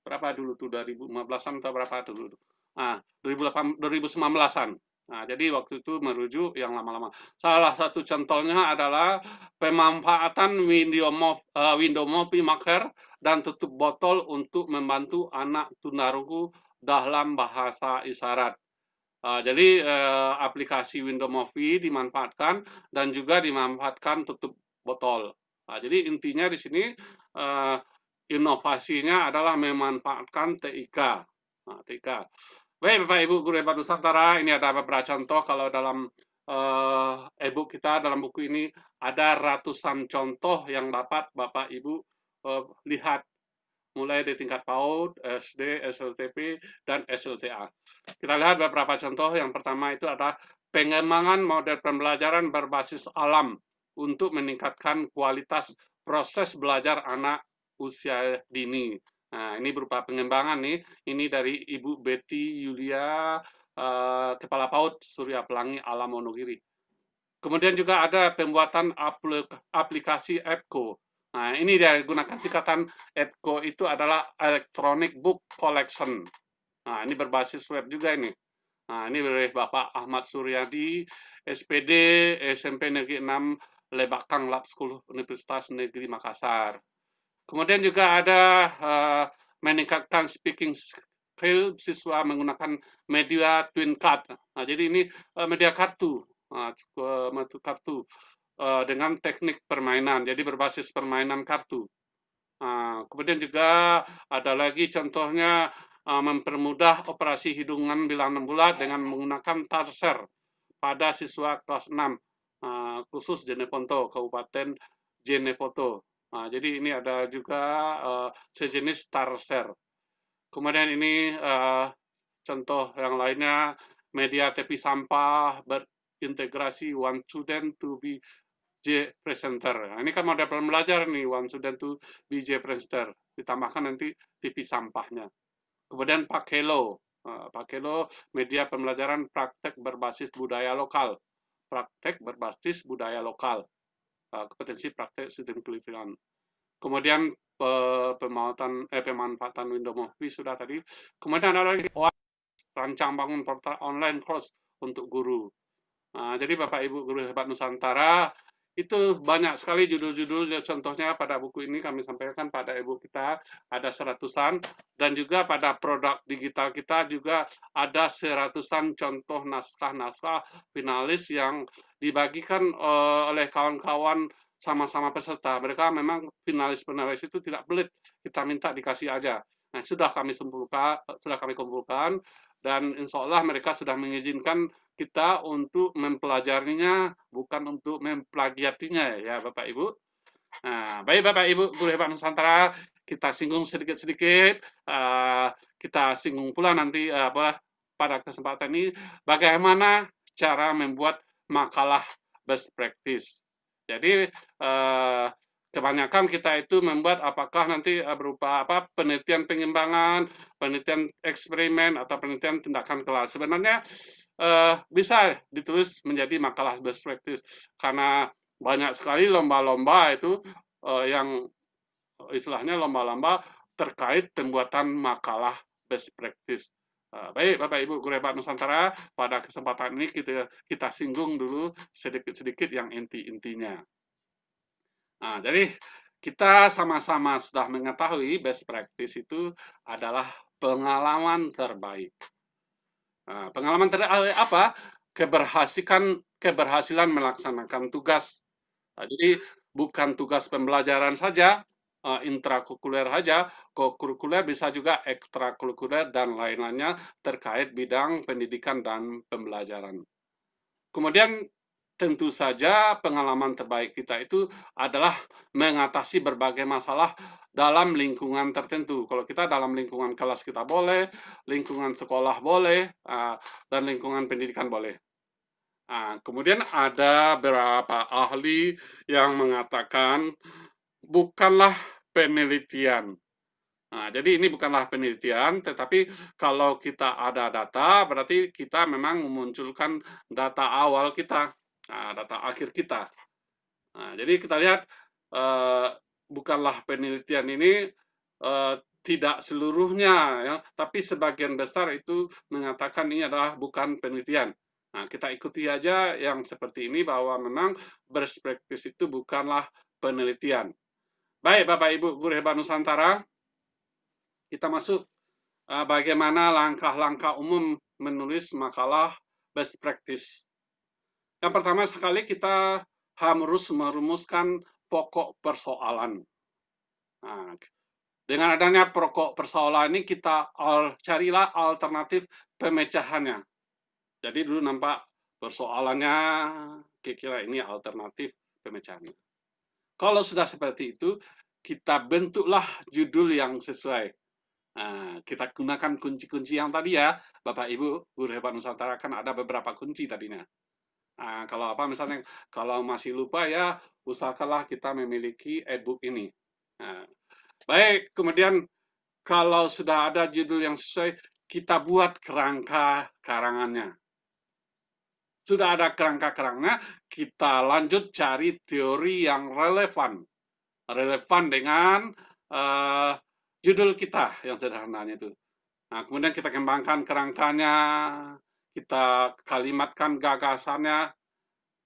berapa dulu tuh 2015 atau berapa dulu. Ah, 2018 2019-an. Nah, jadi waktu itu merujuk yang lama-lama. Salah satu contohnya adalah pemanfaatan window mop, uh, eh, mopi maker dan tutup botol untuk membantu anak tunarungu dalam bahasa isyarat. Uh, jadi uh, aplikasi window movie dimanfaatkan dan juga dimanfaatkan tutup botol. Uh, jadi intinya di sini uh, inovasinya adalah memanfaatkan TIK. Nah, TIK. Baik Bapak Ibu Guru Hebat Nusantara, ini ada beberapa contoh kalau dalam uh, e-book kita dalam buku ini ada ratusan contoh yang dapat Bapak Ibu uh, lihat mulai di tingkat PAUD, SD, SLTP, dan SLTA. Kita lihat beberapa contoh. Yang pertama itu ada pengembangan model pembelajaran berbasis alam untuk meningkatkan kualitas proses belajar anak usia dini. Nah, ini berupa pengembangan nih. Ini dari Ibu Betty Yulia uh, Kepala Paut Surya Pelangi Alam Wonogiri. Kemudian juga ada pembuatan aplikasi EPCO. Nah, ini dia gunakan singkatan EPCO itu adalah Electronic Book Collection. Nah, ini berbasis web juga ini. Nah, ini dari Bapak Ahmad Suryadi, SPD, SMP Negeri 6, Lebakang Lab School Universitas Negeri Makassar. Kemudian juga ada uh, meningkatkan speaking skill siswa menggunakan media twin card. Nah, jadi ini uh, media kartu, uh, kartu uh, dengan teknik permainan. Jadi berbasis permainan kartu. Uh, kemudian juga ada lagi contohnya uh, mempermudah operasi hidungan bilangan bulat dengan menggunakan tarser pada siswa kelas 6 uh, khusus Jeneponto, Kabupaten Jeneponto. Nah, jadi ini ada juga uh, sejenis tarser. Kemudian ini uh, contoh yang lainnya media tepi sampah berintegrasi one student to be J presenter. Nah, ini kan model pembelajar nih one student to be J presenter. Ditambahkan nanti TV sampahnya. Kemudian Pakelo. Nah, Pakelo media pembelajaran praktek berbasis budaya lokal. Praktek berbasis budaya lokal. Eh, potensi praktek sistem kelistrikan. Kemudian eh, pemanfaatan eh, pemanfaatan window Movie sudah tadi. Kemudian ada lagi rancang bangun portal online course untuk guru. Nah, jadi Bapak Ibu guru hebat Nusantara itu banyak sekali judul judul contohnya pada buku ini kami sampaikan pada ibu kita ada seratusan dan juga pada produk digital kita juga ada seratusan contoh naskah-naskah finalis yang dibagikan uh, oleh kawan-kawan sama-sama peserta mereka memang finalis-finalis itu tidak pelit kita minta dikasih aja nah sudah kami simpulkan sudah kami kumpulkan dan insya Allah mereka sudah mengizinkan kita untuk mempelajarinya bukan untuk mempelajarinya ya Bapak Ibu. Nah, baik Bapak Ibu Guru Hebat Nusantara kita singgung sedikit-sedikit uh, kita singgung pula nanti uh, apa pada kesempatan ini bagaimana cara membuat makalah best practice. Jadi uh, kebanyakan kita itu membuat apakah nanti eh, berupa apa penelitian pengembangan, penelitian eksperimen atau penelitian tindakan kelas. Sebenarnya eh, bisa ditulis menjadi makalah best practice karena banyak sekali lomba-lomba itu eh, yang istilahnya lomba-lomba terkait pembuatan makalah best practice. Eh, baik, Bapak Ibu Guru Hebat Nusantara, pada kesempatan ini kita kita singgung dulu sedikit-sedikit yang inti-intinya. Nah, jadi kita sama-sama sudah mengetahui best practice itu adalah pengalaman terbaik. Nah, pengalaman terbaik eh, apa? Keberhasilan keberhasilan melaksanakan tugas. Nah, jadi bukan tugas pembelajaran saja, eh, intrakurikuler saja, kokurikuler bisa juga ekstrakurikuler dan lain-lainnya terkait bidang pendidikan dan pembelajaran. Kemudian tentu saja pengalaman terbaik kita itu adalah mengatasi berbagai masalah dalam lingkungan tertentu. Kalau kita dalam lingkungan kelas kita boleh, lingkungan sekolah boleh, ah, dan lingkungan pendidikan boleh. Ah, kemudian ada beberapa ahli yang mengatakan bukanlah penelitian. Nah, jadi ini bukanlah penelitian, tetapi kalau kita ada data, berarti kita memang memunculkan data awal kita. Nah, data akhir kita. Nah, jadi kita lihat uh, bukanlah penelitian ini uh, tidak seluruhnya, ya, tapi sebagian besar itu mengatakan ini adalah bukan penelitian. Nah, kita ikuti aja yang seperti ini bahwa memang best practice itu bukanlah penelitian. Baik, Bapak Ibu Guru Hebat Nusantara, kita masuk eh, bagaimana langkah-langkah umum menulis makalah best practice yang pertama sekali kita harus merumuskan pokok persoalan. Nah, dengan adanya pokok persoalan ini kita al carilah alternatif pemecahannya. Jadi dulu nampak persoalannya kira-kira ini alternatif pemecahannya. Kalau sudah seperti itu, kita bentuklah judul yang sesuai. Nah, kita gunakan kunci-kunci yang tadi ya, Bapak Ibu, Guru Hebat Nusantara kan ada beberapa kunci tadinya. Nah, kalau apa misalnya kalau masih lupa ya usahakanlah kita memiliki e-book ini. Nah, baik, kemudian kalau sudah ada judul yang sesuai, kita buat kerangka karangannya. Sudah ada kerangka kerangnya, kita lanjut cari teori yang relevan. Relevan dengan uh, judul kita yang sederhananya itu. Nah, kemudian kita kembangkan kerangkanya, kita kalimatkan gagasannya.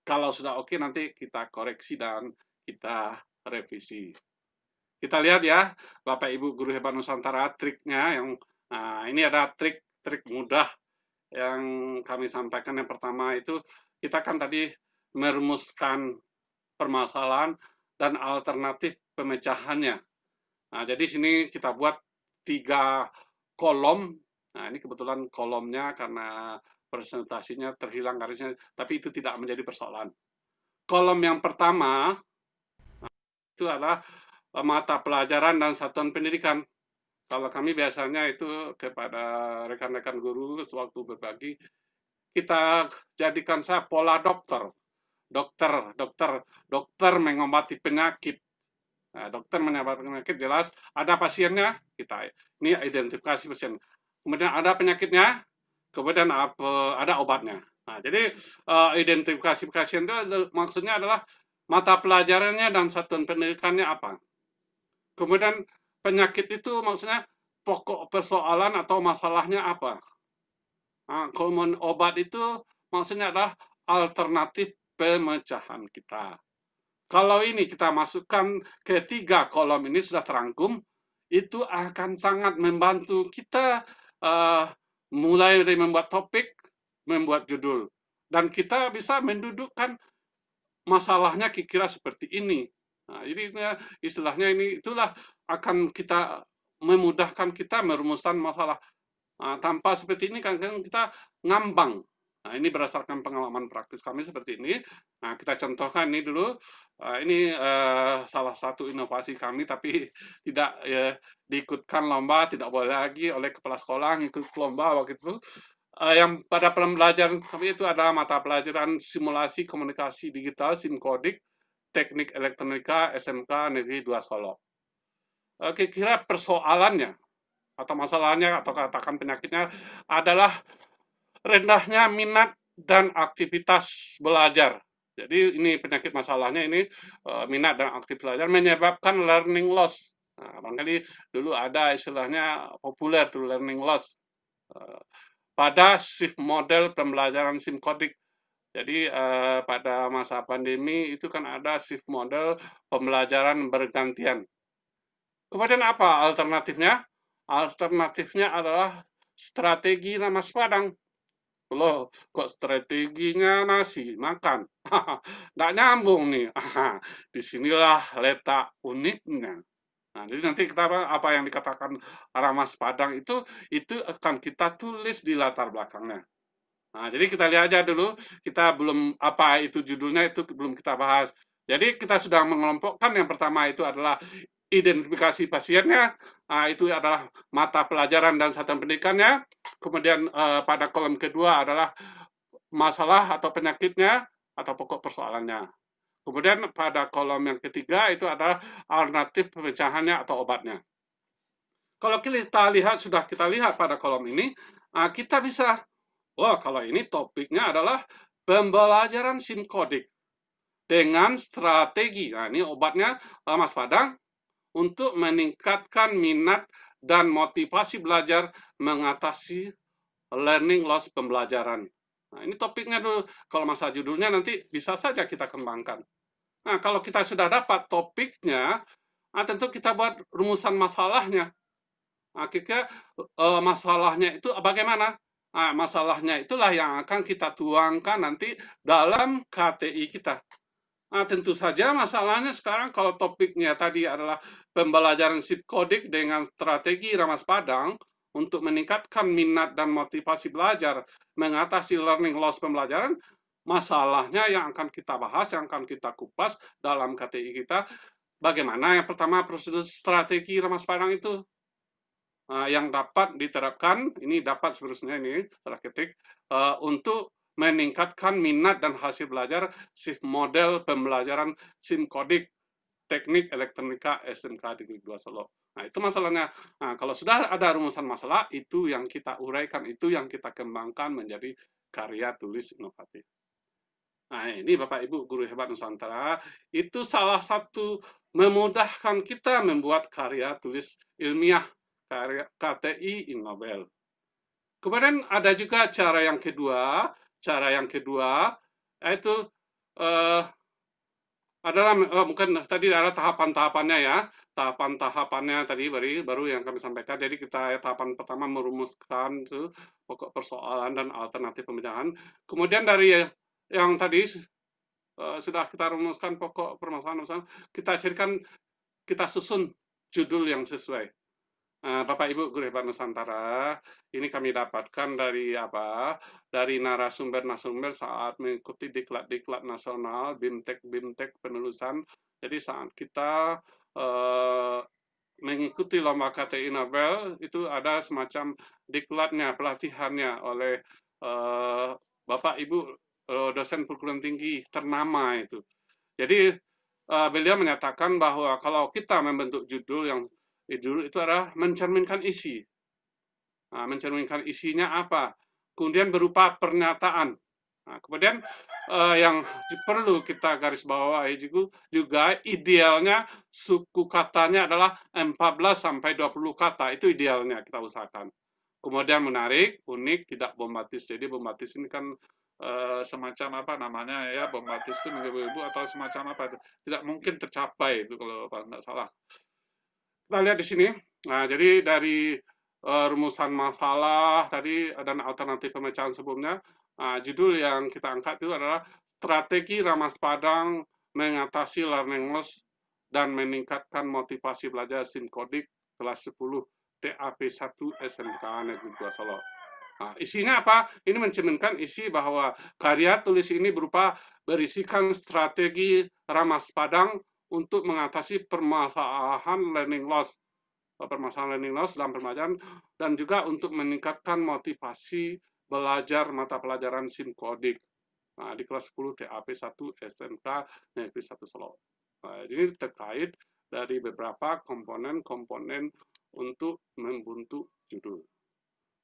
Kalau sudah oke okay, nanti kita koreksi dan kita revisi. Kita lihat ya, Bapak Ibu Guru Hebat Nusantara triknya yang nah, ini ada trik-trik mudah yang kami sampaikan yang pertama itu kita kan tadi merumuskan permasalahan dan alternatif pemecahannya. Nah, jadi sini kita buat tiga kolom. Nah, ini kebetulan kolomnya karena presentasinya terhilang garisnya, tapi itu tidak menjadi persoalan. Kolom yang pertama itu adalah eh, mata pelajaran dan satuan pendidikan. Kalau kami biasanya itu kepada rekan-rekan guru sewaktu berbagi, kita jadikan saya pola dokter. Dokter, dokter, dokter mengobati penyakit. Nah, dokter mengobati penyakit jelas ada pasiennya, kita ini identifikasi pasien. Kemudian ada penyakitnya, kemudian apa, ada obatnya. Nah, jadi uh, eh, identifikasi pasien itu maksudnya adalah mata pelajarannya dan satuan pendidikannya apa. Kemudian penyakit itu maksudnya pokok persoalan atau masalahnya apa. Nah, kemudian obat itu maksudnya adalah alternatif pemecahan kita. Kalau ini kita masukkan ke tiga kolom ini sudah terangkum, itu akan sangat membantu kita uh, mulai dari membuat topik, membuat judul. Dan kita bisa mendudukkan masalahnya kira-kira seperti ini. Nah, ini ya, istilahnya ini itulah akan kita memudahkan kita merumuskan masalah. Nah, tanpa seperti ini kan kita ngambang. Nah, ini berdasarkan pengalaman praktis kami seperti ini. Nah, kita contohkan ini dulu. Eh, ini eh, salah satu inovasi kami, tapi tidak ya, diikutkan lomba, tidak boleh lagi oleh kepala sekolah ikut lomba waktu itu. Eh, yang pada pelajaran kami itu adalah mata pelajaran simulasi komunikasi digital SIMKODIK Teknik Elektronika SMK Negeri dua Solo. Oke, kira persoalannya atau masalahnya atau katakan penyakitnya adalah rendahnya minat dan aktivitas belajar. Jadi ini penyakit masalahnya ini eh, minat dan aktivitas belajar menyebabkan learning loss. Nah, barangkali dulu ada istilahnya populer tuh learning loss. Eh, pada shift model pembelajaran simkodik. Jadi eh, pada masa pandemi itu kan ada shift model pembelajaran bergantian. Kemudian apa alternatifnya? Alternatifnya adalah strategi nama sepadang. Lo kok strateginya nasi makan? tidak nyambung nih. Disinilah letak uniknya. Nah, jadi nanti kita apa yang dikatakan Ramas Padang itu itu akan kita tulis di latar belakangnya. Nah, jadi kita lihat aja dulu, kita belum apa itu judulnya itu belum kita bahas. Jadi kita sudah mengelompokkan yang pertama itu adalah identifikasi pasiennya, nah, itu adalah mata pelajaran dan satuan pendidikannya. Kemudian eh, pada kolom kedua adalah masalah atau penyakitnya atau pokok persoalannya. Kemudian pada kolom yang ketiga itu adalah alternatif pemecahannya atau obatnya. Kalau kita lihat, sudah kita lihat pada kolom ini, nah, kita bisa, wah oh, kalau ini topiknya adalah pembelajaran simkodik dengan strategi. Nah, ini obatnya eh, Mas Padang untuk meningkatkan minat dan motivasi belajar mengatasi learning loss pembelajaran. Nah, ini topiknya dulu. Kalau masa judulnya nanti bisa saja kita kembangkan. Nah, kalau kita sudah dapat topiknya, nah tentu kita buat rumusan masalahnya. Akhirnya nah, masalahnya itu bagaimana? Nah, masalahnya itulah yang akan kita tuangkan nanti dalam KTI kita. Nah, tentu saja masalahnya sekarang kalau topiknya tadi adalah pembelajaran SIP Kodik dengan strategi Ramas Padang untuk meningkatkan minat dan motivasi belajar mengatasi learning loss pembelajaran, masalahnya yang akan kita bahas, yang akan kita kupas dalam KTI kita, bagaimana yang pertama prosedur strategi Ramas Padang itu uh, yang dapat diterapkan, ini dapat seterusnya ini, setelah ketik, uh, untuk meningkatkan minat dan hasil belajar SIF model pembelajaran Sim Kodik teknik elektronika SMK Negeri 2 Solo. Nah, itu masalahnya. Nah, kalau sudah ada rumusan masalah, itu yang kita uraikan, itu yang kita kembangkan menjadi karya tulis inovatif. Nah, ini Bapak Ibu guru hebat Nusantara, itu salah satu memudahkan kita membuat karya tulis ilmiah karya KTI Innobel. Kemudian ada juga cara yang kedua, cara yang kedua yaitu eh, adalah oh, mungkin tadi ada tahapan-tahapannya ya tahapan-tahapannya tadi baru baru yang kami sampaikan jadi kita ya, tahapan pertama merumuskan itu pokok persoalan dan alternatif pemecahan kemudian dari yang tadi uh, sudah kita rumuskan pokok permasalahan kita carikan kita susun judul yang sesuai Eh, Bapak Ibu Guru Hebat Nusantara, ini kami dapatkan dari apa? Dari narasumber-narasumber saat mengikuti diklat-diklat nasional BIMTEK-BIMTEK penulisan. Jadi saat kita uh, mengikuti lomba KTI Nobel itu ada semacam diklatnya, pelatihannya oleh uh, Bapak Ibu uh, dosen perguruan tinggi ternama itu. Jadi uh, beliau menyatakan bahwa kalau kita membentuk judul yang dulu itu adalah mencerminkan isi. Nah, mencerminkan isinya apa? Kemudian berupa pernyataan. Nah, kemudian eh, yang perlu kita garis bawahi juga, juga idealnya suku katanya adalah 14 sampai 20 kata. Itu idealnya kita usahakan. Kemudian menarik, unik, tidak bombatis. Jadi bombatis ini kan eh, semacam apa namanya ya bombatis itu ibu-ibu atau semacam apa itu tidak mungkin tercapai itu kalau apa nggak salah kita lihat di sini. Nah, jadi dari uh, rumusan masalah tadi dan alternatif pemecahan sebelumnya, uh, judul yang kita angkat itu adalah strategi Ramas Padang mengatasi learning loss dan meningkatkan motivasi belajar SIMKODIK kelas 10 TAP 1 SMK Negeri 2 Solo. Nah, isinya apa? Ini mencerminkan isi bahwa karya tulis ini berupa berisikan strategi Ramas Padang untuk mengatasi permasalahan learning loss permasalahan learning loss dalam pembelajaran dan juga untuk meningkatkan motivasi belajar mata pelajaran SIMKODIK. Nah, di kelas 10 TAP 1 SMK Negeri 1 Solo. Nah, ini terkait dari beberapa komponen-komponen untuk membentuk judul.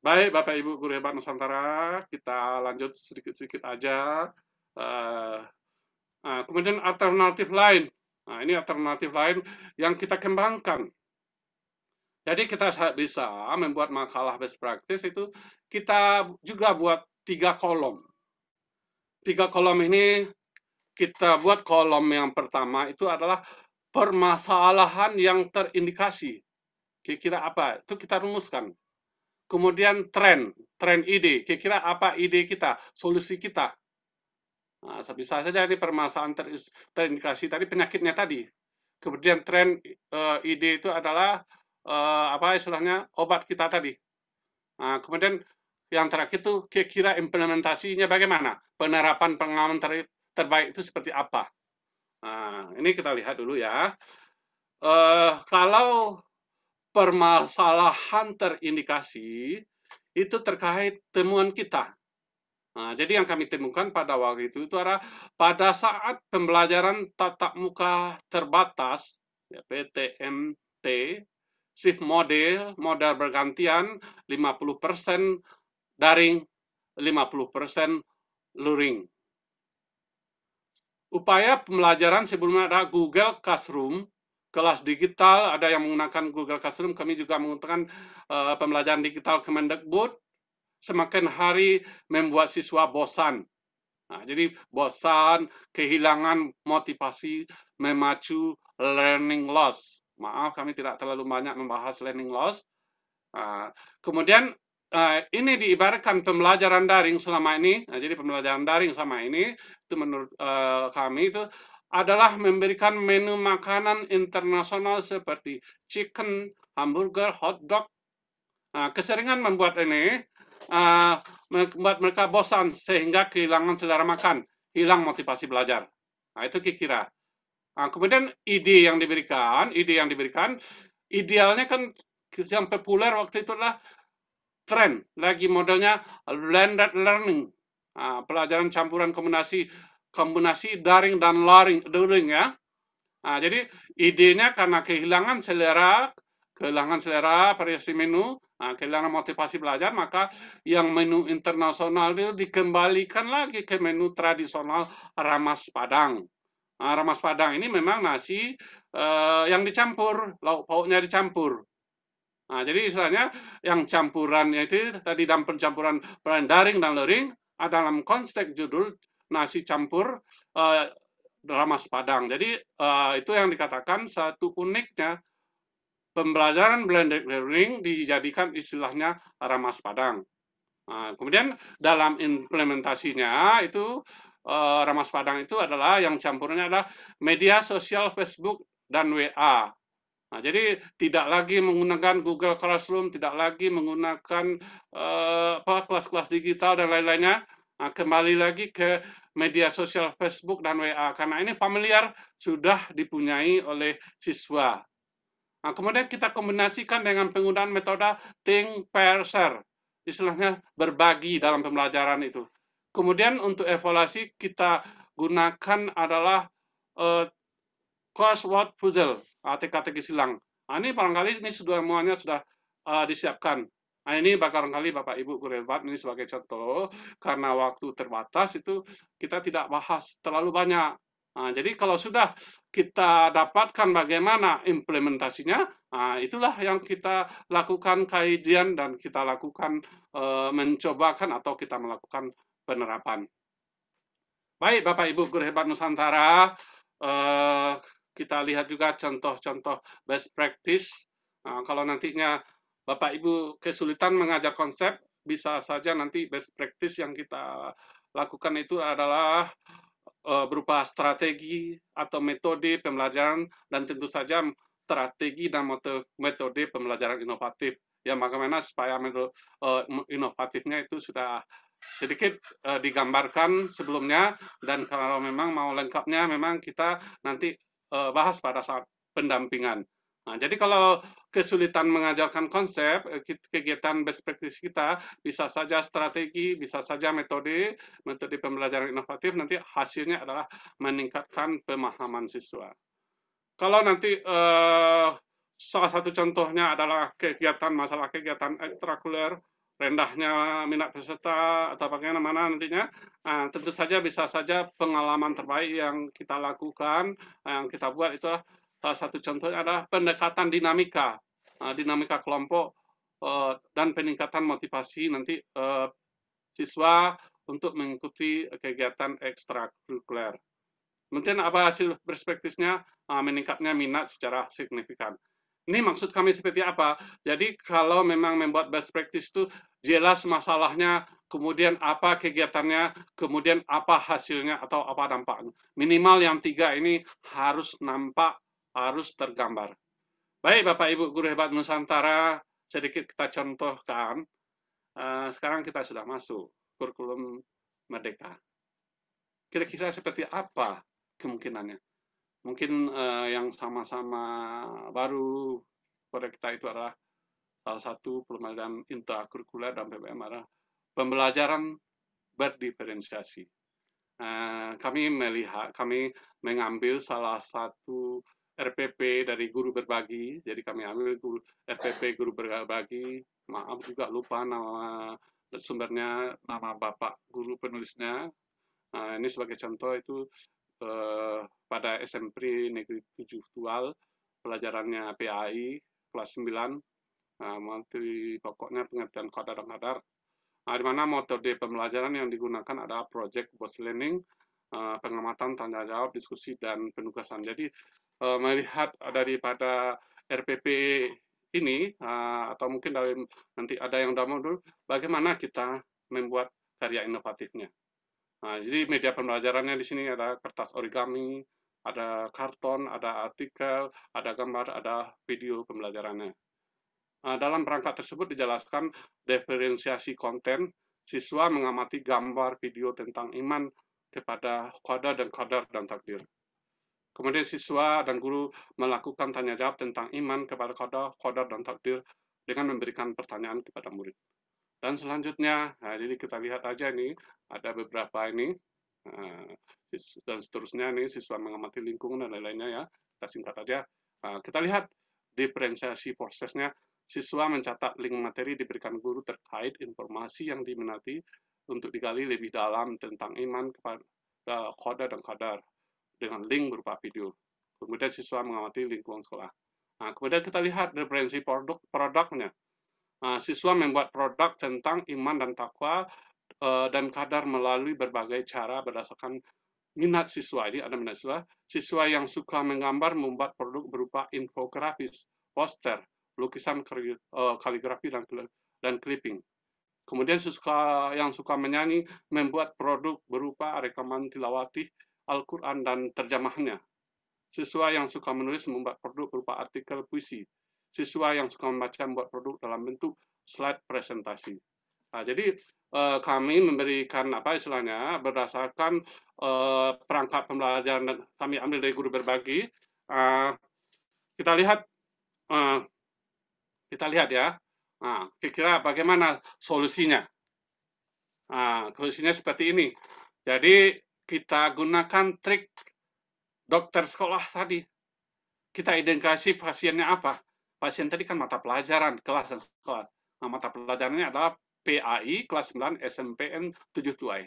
Baik, Bapak Ibu guru hebat Nusantara, kita lanjut sedikit-sedikit aja. Uh, uh, kemudian alternatif lain Nah, ini alternatif lain yang kita kembangkan. Jadi kita bisa membuat makalah best practice itu kita juga buat tiga kolom. Tiga kolom ini kita buat kolom yang pertama itu adalah permasalahan yang terindikasi. Kira-kira apa? Itu kita rumuskan. Kemudian tren, tren ide. Kira-kira apa ide kita, solusi kita. Nah, bisa saja ini permasalahan ter terindikasi tadi penyakitnya tadi. Kemudian tren uh, eh, ide itu adalah uh, apa istilahnya obat kita tadi. Nah, kemudian yang terakhir itu kira-kira implementasinya bagaimana, penerapan pengalaman ter terbaik itu seperti apa. Nah, ini kita lihat dulu ya. Uh, kalau permasalahan terindikasi itu terkait temuan kita Nah, jadi yang kami temukan pada waktu itu itu adalah pada saat pembelajaran tatap muka terbatas ya, PTMT shift model, model bergantian 50% daring 50% luring. Upaya pembelajaran sebelumnya ada Google Classroom, kelas digital, ada yang menggunakan Google Classroom, kami juga menggunakan uh, pembelajaran digital Kemendikbud, semakin hari membuat siswa bosan. Nah, jadi bosan, kehilangan motivasi, memacu learning loss. Maaf, kami tidak terlalu banyak membahas learning loss. Nah, kemudian Uh, ini diibaratkan pembelajaran daring selama ini, nah, jadi pembelajaran daring selama ini, itu menurut uh, kami itu adalah memberikan menu makanan internasional seperti chicken, hamburger, hot dog. Nah, keseringan membuat ini uh, ah, membuat mereka bosan sehingga kehilangan selera makan, hilang motivasi belajar. Nah, itu kira-kira. Nah, kemudian ide yang diberikan, ide yang diberikan, idealnya kan yang populer waktu itu adalah tren, lagi modelnya blended learning, nah, pelajaran campuran kombinasi kombinasi daring dan luring, luring ya. Nah, jadi idenya karena kehilangan selera kehilangan selera variasi menu, nah, kehilangan motivasi belajar, maka yang menu internasional itu dikembalikan lagi ke menu tradisional ramas Padang. Nah, ramas Padang ini memang nasi uh, yang dicampur, lauk pauknya dicampur. Nah, jadi istilahnya yang campuran itu tadi dalam pencampuran daring dan lering dalam konteks judul nasi campur uh, ramas Padang. Jadi uh, itu yang dikatakan satu uniknya pembelajaran blended learning dijadikan istilahnya ramas padang. Nah, kemudian dalam implementasinya itu uh, eh, ramas padang itu adalah yang campurnya adalah media sosial Facebook dan WA. Nah, jadi tidak lagi menggunakan Google Classroom, tidak lagi menggunakan eh, kelas-kelas digital dan lain-lainnya. Nah, kembali lagi ke media sosial Facebook dan WA karena ini familiar sudah dipunyai oleh siswa. Nah, kemudian kita kombinasikan dengan penggunaan metode think, pair, share. Istilahnya berbagi dalam pembelajaran itu. Kemudian untuk evaluasi kita gunakan adalah uh, eh, crossword puzzle, ah, teka-teki silang. Nah, ini barangkali ini sudah semuanya sudah uh, disiapkan. Nah, ini barangkali Bapak Ibu Gurebat ini sebagai contoh karena waktu terbatas itu kita tidak bahas terlalu banyak Nah, jadi kalau sudah kita dapatkan bagaimana implementasinya, nah, itulah yang kita lakukan kajian dan kita lakukan e, mencobakan atau kita melakukan penerapan. Baik, Bapak Ibu Guru Hebat Nusantara, e, kita lihat juga contoh-contoh best practice. Nah, kalau nantinya Bapak Ibu kesulitan mengajar konsep, bisa saja nanti best practice yang kita lakukan itu adalah Eh, berupa strategi atau metode pembelajaran dan tentu saja strategi dan metode pembelajaran inovatif. Ya, bagaimana supaya metode eh, inovatifnya itu sudah sedikit eh, digambarkan sebelumnya dan kalau memang mau lengkapnya memang kita nanti uh, bahas pada saat pendampingan. Nah, jadi kalau kesulitan mengajarkan konsep, eh, kegiatan best practice kita bisa saja strategi, bisa saja metode, metode pembelajaran inovatif nanti hasilnya adalah meningkatkan pemahaman siswa. Kalau nanti eh, salah satu contohnya adalah kegiatan masalah kegiatan ekstrakuler, rendahnya minat peserta atau bagaimana mana nantinya nah, tentu saja bisa saja pengalaman terbaik yang kita lakukan yang kita buat itu Salah satu contohnya adalah pendekatan dinamika, nah, dinamika kelompok eh, dan peningkatan motivasi nanti eh, siswa untuk mengikuti kegiatan ekstrakurikuler. Mungkin apa hasil perspektifnya? Ah, meningkatnya minat secara signifikan. Ini maksud kami seperti apa? Jadi kalau memang membuat best practice itu jelas masalahnya, kemudian apa kegiatannya, kemudian apa hasilnya atau apa dampaknya. Minimal yang tiga ini harus nampak harus tergambar. Baik Bapak Ibu Guru Hebat Nusantara, sedikit kita contohkan. Eh, sekarang kita sudah masuk kurikulum Merdeka. Kira-kira seperti apa kemungkinannya? Mungkin eh, yang sama-sama baru pada kita itu adalah salah satu pembelajaran intrakurikuler dan PPM adalah pembelajaran berdiferensiasi. Eh, kami melihat, kami mengambil salah satu RPP dari guru berbagi. Jadi kami ambil guru, RPP guru berbagi. Maaf juga lupa nama sumbernya, nama bapak guru penulisnya. Nah, ini sebagai contoh itu eh, pada SMP Negeri 7 Tual, pelajarannya PAI kelas sembilan. nah, materi pokoknya pengertian kadar kadar. Nah, di mana metode pembelajaran yang digunakan adalah project based learning, eh, pengamatan, tanya jawab, diskusi, dan penugasan. Jadi Eh, melihat daripada RPP ini eh, atau mungkin dari nanti ada yang download bagaimana kita membuat karya inovatifnya. Nah, jadi media pembelajarannya di sini ada kertas origami, ada karton, ada artikel, ada gambar, ada video pembelajarannya. Nah, dalam perangkat tersebut dijelaskan diferensiasi konten, siswa mengamati gambar video tentang iman kepada kodar dan kodar dan takdir. Kemudian siswa dan guru melakukan tanya jawab tentang iman kepada kodok, kodok dan takdir dengan memberikan pertanyaan kepada murid. Dan selanjutnya, nah, jadi kita lihat aja ini ada beberapa ini eh, dan seterusnya ini siswa mengamati lingkungan dan lain-lainnya ya. Kita singkat aja. Nah, kita lihat diferensiasi prosesnya. Siswa mencatat link materi diberikan guru terkait informasi yang diminati untuk digali lebih dalam tentang iman kepada koda dan kadar dengan link berupa video. Kemudian siswa mengamati lingkungan sekolah. Nah, kemudian kita lihat referensi produk produknya. Nah, siswa membuat produk tentang iman dan takwa eh, dan kadar melalui berbagai cara berdasarkan minat siswa. Jadi ada minat siswa. Siswa yang suka menggambar membuat produk berupa infografis, poster, lukisan eh, kaligrafi dan dan clipping. Kemudian siswa yang suka menyanyi membuat produk berupa rekaman tilawati Al-Quran dan terjemahnya. Siswa yang suka menulis membuat produk berupa artikel puisi. Siswa yang suka membaca membuat produk dalam bentuk slide presentasi. Nah, jadi eh, kami memberikan apa istilahnya berdasarkan eh, perangkat pembelajaran yang kami ambil dari guru berbagi. Eh, kita lihat, eh, kita lihat ya. Nah, kira nah, bagaimana solusinya? Nah, solusinya seperti ini. Jadi kita gunakan trik dokter sekolah tadi. Kita identifikasi pasiennya apa. Pasien tadi kan mata pelajaran, kelas dan sekolah. Nah, mata pelajarannya adalah PAI kelas 9 SMPN 72 i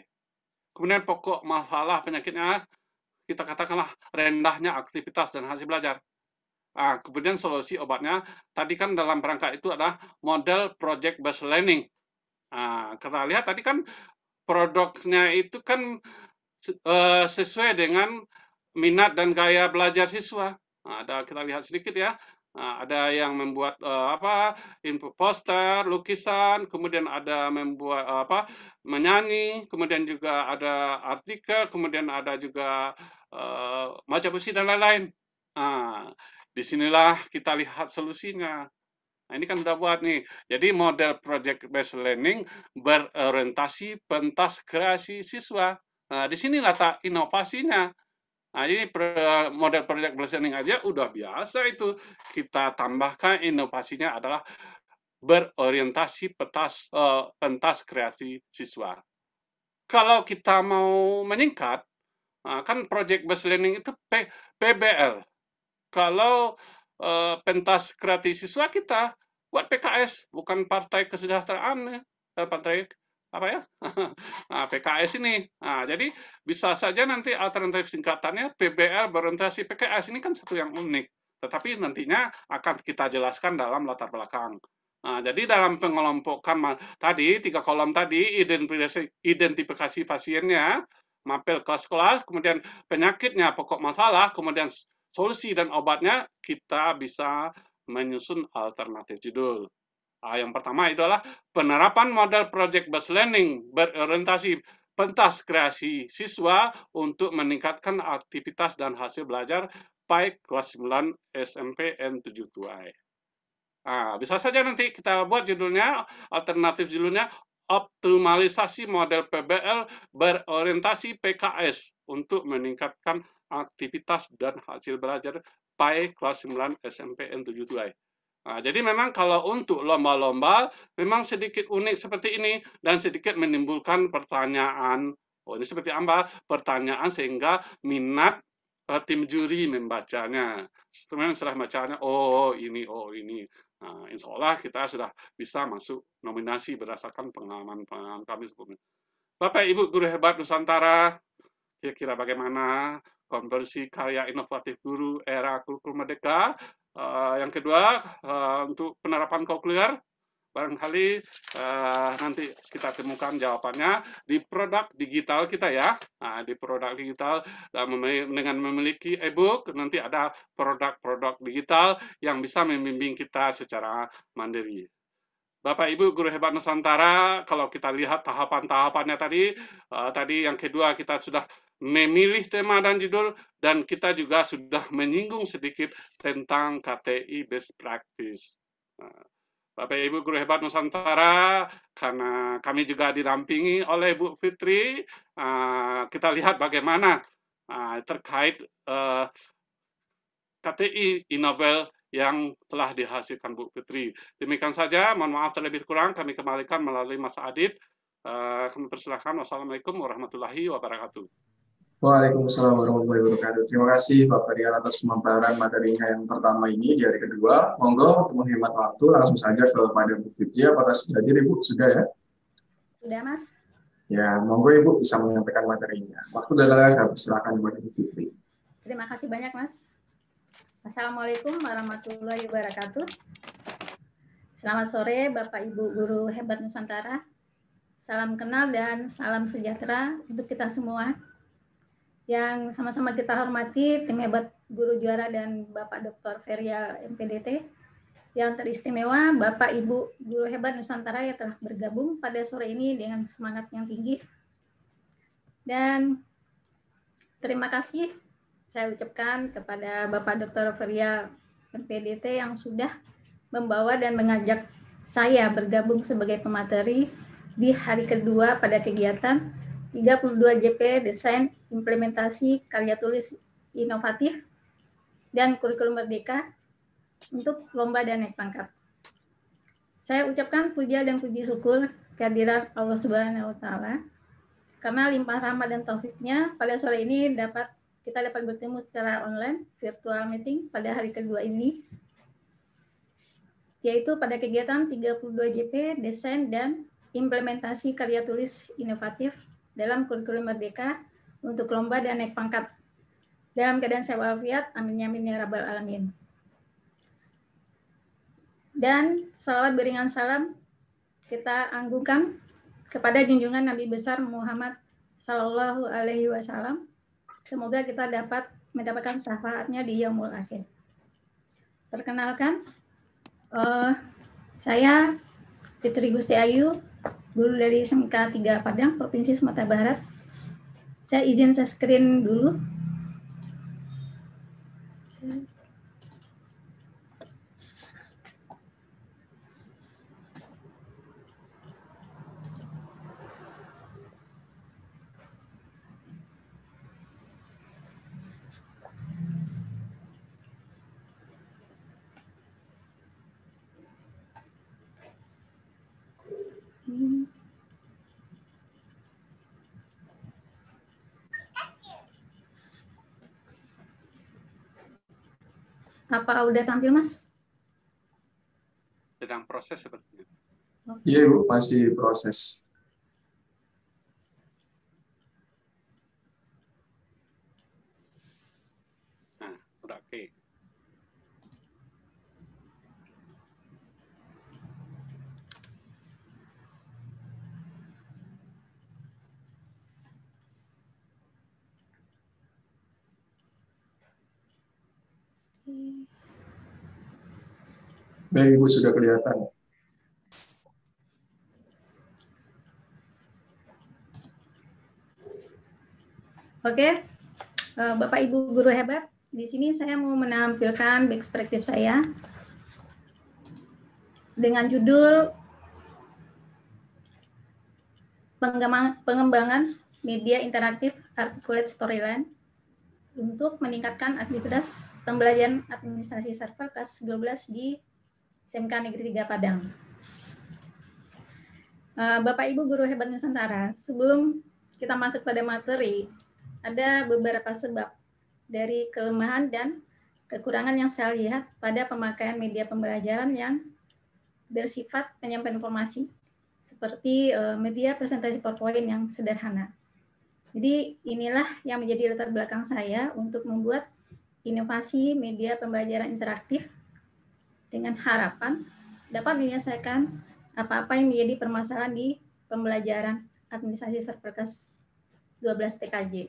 Kemudian pokok masalah penyakitnya kita katakanlah rendahnya aktivitas dan hasil belajar. Nah, kemudian solusi obatnya tadi kan dalam rangka itu adalah model project based learning. Nah, kita lihat tadi kan produknya itu kan Eh, sesuai dengan minat dan gaya belajar siswa. Nah, ada kita lihat sedikit ya. Nah, ada yang membuat uh, apa info poster, lukisan, kemudian ada membuat uh, apa menyanyi, kemudian juga ada artikel, kemudian ada juga uh, macam puisi dan lain-lain. Nah, disinilah kita lihat solusinya. Nah, ini kan sudah buat nih. Jadi model project based learning berorientasi pentas kreasi siswa. Nah, di sini letak inovasinya. Nah, ini model project learning aja udah biasa itu. Kita tambahkan inovasinya adalah berorientasi petas, uh, pentas kreatif siswa. Kalau kita mau meningkat, uh, kan project based learning itu P, PBL. Kalau uh, pentas kreatif siswa kita buat PKS, bukan Partai Kesejahteraan, ya. partai apa ya nah, PKS ini. Nah, jadi bisa saja nanti alternatif singkatannya PBL berorientasi PKS ini kan satu yang unik. Tetapi nantinya akan kita jelaskan dalam latar belakang. Nah, jadi dalam pengelompokan tadi, tiga kolom tadi, identifikasi, identifikasi pasiennya, mapel kelas-kelas, kemudian penyakitnya, pokok masalah, kemudian solusi dan obatnya, kita bisa menyusun alternatif judul. Nah, yang pertama adalah penerapan model project based learning berorientasi pentas kreasi siswa untuk meningkatkan aktivitas dan hasil belajar baik kelas 9 SMP N72I. Nah, bisa saja nanti kita buat judulnya, alternatif judulnya, optimalisasi model PBL berorientasi PKS untuk meningkatkan aktivitas dan hasil belajar baik kelas 9 SMP N72I. Nah, jadi memang kalau untuk lomba-lomba memang sedikit unik seperti ini dan sedikit menimbulkan pertanyaan. Oh, ini seperti apa? Pertanyaan sehingga minat uh, tim juri membacanya. Kemudian setelah membacanya oh ini, oh ini. Nah, insya Allah kita sudah bisa masuk nominasi berdasarkan pengalaman-pengalaman kami sebelumnya. Bapak Ibu Guru Hebat Nusantara, kira-kira bagaimana konversi karya inovatif guru era kurikulum merdeka Uh, yang kedua, uh, untuk penerapan koklear, barangkali uh, nanti kita temukan jawabannya di produk digital kita ya. Nah, di produk digital dengan memiliki e-book nanti ada produk-produk digital yang bisa membimbing kita secara mandiri. Bapak Ibu guru hebat Nusantara, kalau kita lihat tahapan-tahapannya tadi, uh, tadi yang kedua kita sudah memilih tema dan judul, dan kita juga sudah menyinggung sedikit tentang KTI Best Practice. Nah, Bapak Ibu Guru Hebat Nusantara, karena kami juga didampingi oleh Bu Fitri, ah, kita lihat bagaimana ah, terkait eh, KTI Innovel yang telah dihasilkan Bu Fitri. Demikian saja, mohon maaf terlebih kurang, kami kembalikan melalui Mas Adit. Ah, kami persilahkan. Wassalamualaikum warahmatullahi wabarakatuh. Waalaikumsalam warahmatullahi wabarakatuh. Terima kasih Bapak Dian atas pemaparan materinya yang pertama ini di hari kedua. Monggo untuk menghemat waktu langsung saja kepada Bu Fitri. Apakah sudah jadi, Ibu? Sudah ya? Sudah Mas. Ya, monggo Ibu bisa menyampaikan materinya. Waktu dan saya silakan buat Ibu Fitri. Terima kasih banyak Mas. Assalamualaikum warahmatullahi wabarakatuh. Selamat sore Bapak Ibu Guru Hebat Nusantara. Salam kenal dan salam sejahtera untuk kita semua yang sama-sama kita hormati tim hebat guru juara dan Bapak Dr. Feria MPDT yang teristimewa Bapak Ibu guru hebat Nusantara yang telah bergabung pada sore ini dengan semangat yang tinggi dan terima kasih saya ucapkan kepada Bapak Dr. Feria MPDT yang sudah membawa dan mengajak saya bergabung sebagai pemateri di hari kedua pada kegiatan 32 JP Desain implementasi karya tulis inovatif dan kurikulum merdeka untuk lomba dan naik pangkat. Saya ucapkan puja dan puji syukur kehadiran Allah Subhanahu wa taala karena limpah rahmat dan taufiknya pada sore ini dapat kita dapat bertemu secara online virtual meeting pada hari kedua ini yaitu pada kegiatan 32 JP desain dan implementasi karya tulis inovatif dalam kurikulum merdeka untuk lomba dan naik pangkat. Dalam keadaan sehat walafiat, amin amin ya rabbal alamin. Dan salawat beringan salam kita anggukan kepada junjungan Nabi besar Muhammad Sallallahu Alaihi Wasallam. Semoga kita dapat mendapatkan syafaatnya di Yaumul Akhir. Perkenalkan, uh, saya Fitri Gusti Ayu, guru dari SMK 3 Padang, Provinsi Sumatera Barat. Saya izin saya screen dulu. Apa udah tampil, Mas? Sedang proses sepertinya. Iya, okay. Ibu, masih proses. Baik, Ibu sudah kelihatan. Oke, eh, Bapak Ibu guru hebat, di sini saya mau menampilkan back perspektif saya dengan judul pengembangan media interaktif articulate storyline untuk meningkatkan aktivitas pembelajaran administrasi server kelas 12 di SMK Negeri 3 Padang. Eh, Bapak Ibu guru hebat Nusantara, sebelum kita masuk pada materi, ada beberapa sebab dari kelemahan dan kekurangan yang saya lihat pada pemakaian media pembelajaran yang bersifat penyampaian informasi seperti eh, media presentasi PowerPoint yang sederhana. Jadi inilah yang menjadi latar belakang saya untuk membuat inovasi media pembelajaran interaktif dengan harapan dapat menyelesaikan apa-apa yang menjadi permasalahan di pembelajaran administrasi serperkes 12 TKJ.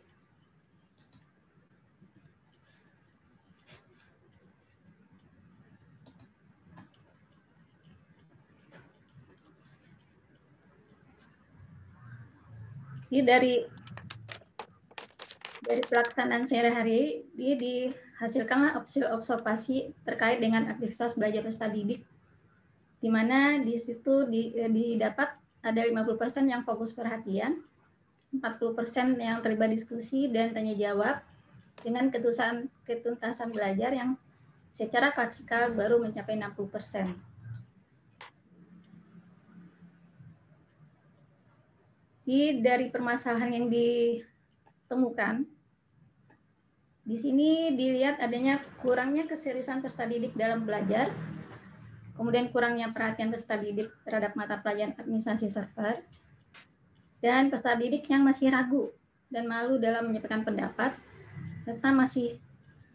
Ini dari dari pelaksanaan sehari-hari dia dihasilkan hasil observasi terkait dengan aktivitas belajar peserta didik di mana di situ eh, didapat ada 50% yang fokus perhatian, 40% yang terlibat diskusi dan tanya jawab dengan ketusan ketuntasan belajar yang secara klasikal baru mencapai 60%. Jadi dari permasalahan yang ditemukan di sini dilihat adanya kurangnya keseriusan peserta didik dalam belajar, kemudian kurangnya perhatian peserta didik terhadap mata pelajaran administrasi server, dan peserta didik yang masih ragu dan malu dalam menyampaikan pendapat, serta masih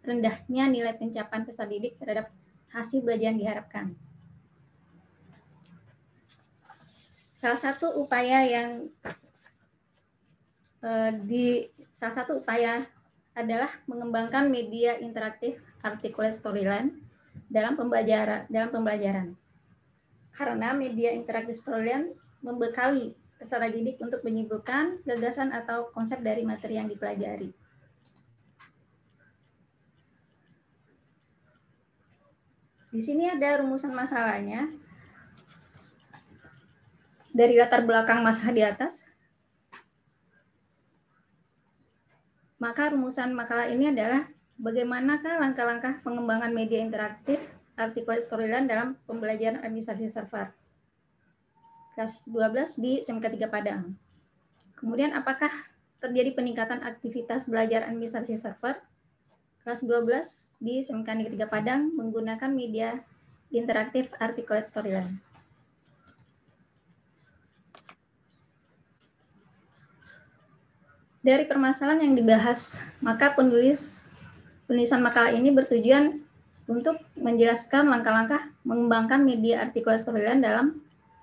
rendahnya nilai pencapaian peserta didik terhadap hasil belajar yang diharapkan. Salah satu upaya yang eh, di salah satu upaya adalah mengembangkan media interaktif articulate storyline dalam pembelajaran dalam pembelajaran. Karena media interaktif storyline membekali peserta didik untuk menyimpulkan gagasan atau konsep dari materi yang dipelajari. Di sini ada rumusan masalahnya. Dari latar belakang masalah di atas, Maka rumusan makalah ini adalah bagaimanakah langkah-langkah pengembangan media interaktif artikel storyline dalam pembelajaran administrasi server. Kelas 12 di SMK 3 Padang. Kemudian apakah terjadi peningkatan aktivitas belajar administrasi server? Kelas 12 di SMK 3 Padang menggunakan media interaktif artikel storyline. dari permasalahan yang dibahas. Maka penulis penulisan makalah ini bertujuan untuk menjelaskan langkah-langkah mengembangkan media artikel surveilan dalam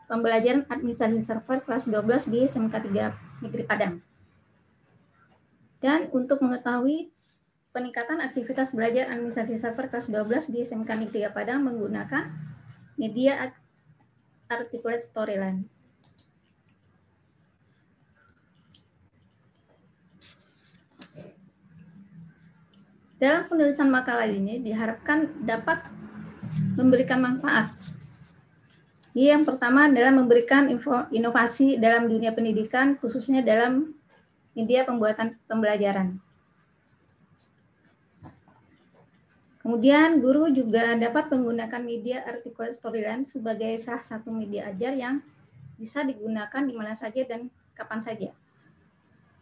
pembelajaran administrasi server kelas 12 di SMK 3 Negeri Padang. Dan untuk mengetahui peningkatan aktivitas belajar administrasi server kelas 12 di SMK Negeri Padang menggunakan media artikulasi storyline. Dalam penulisan makalah ini diharapkan dapat memberikan manfaat. Yang pertama adalah memberikan inovasi dalam dunia pendidikan, khususnya dalam media pembuatan pembelajaran. Kemudian guru juga dapat menggunakan media artikulasi storyline sebagai salah satu media ajar yang bisa digunakan di mana saja dan kapan saja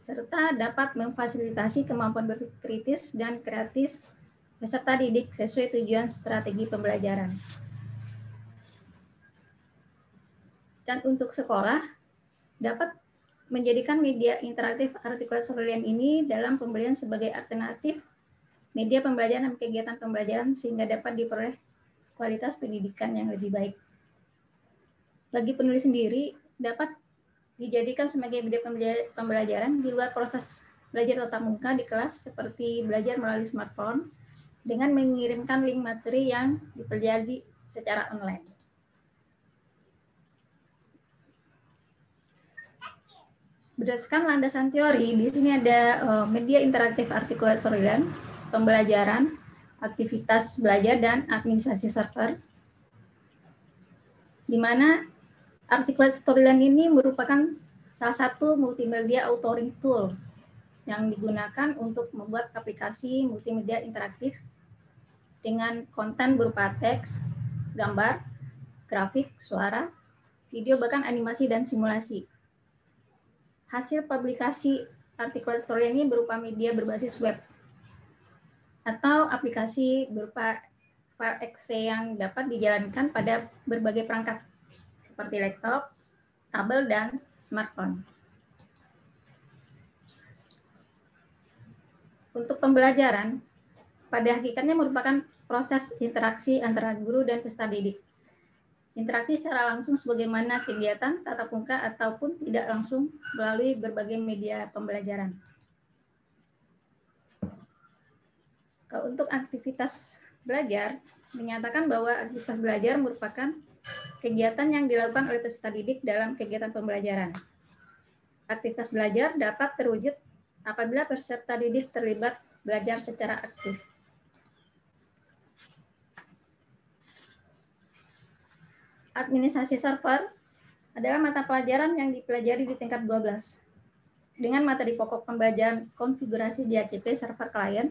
serta dapat memfasilitasi kemampuan berkritis dan kreatif peserta didik sesuai tujuan strategi pembelajaran. Dan untuk sekolah, dapat menjadikan media interaktif artikel sekalian ini dalam pembelian sebagai alternatif media pembelajaran dan kegiatan pembelajaran sehingga dapat diperoleh kualitas pendidikan yang lebih baik. Bagi penulis sendiri, dapat dijadikan sebagai media pembelajaran di luar proses belajar tatap muka di kelas seperti belajar melalui smartphone dengan mengirimkan link materi yang dipelajari secara online. Berdasarkan landasan teori, di sini ada eh, media interaktif artikulatorian, pembelajaran, aktivitas belajar, dan administrasi server, di mana Artikel Storyline ini merupakan salah satu multimedia authoring tool yang digunakan untuk membuat aplikasi multimedia interaktif dengan konten berupa teks, gambar, grafik, suara, video, bahkan animasi dan simulasi. Hasil publikasi artikel story ini berupa media berbasis web atau aplikasi berupa file Excel yang dapat dijalankan pada berbagai perangkat seperti laptop, kabel, dan smartphone. Untuk pembelajaran, pada hakikatnya merupakan proses interaksi antara guru dan peserta didik. Interaksi secara langsung sebagaimana kegiatan tatap muka ataupun tidak langsung melalui berbagai media pembelajaran. Untuk aktivitas belajar, menyatakan bahwa aktivitas belajar merupakan kegiatan yang dilakukan oleh peserta didik dalam kegiatan pembelajaran. Aktivitas belajar dapat terwujud apabila peserta didik terlibat belajar secara aktif. Administrasi server adalah mata pelajaran yang dipelajari di tingkat 12. Dengan materi pokok pembelajaran konfigurasi DHCP server klien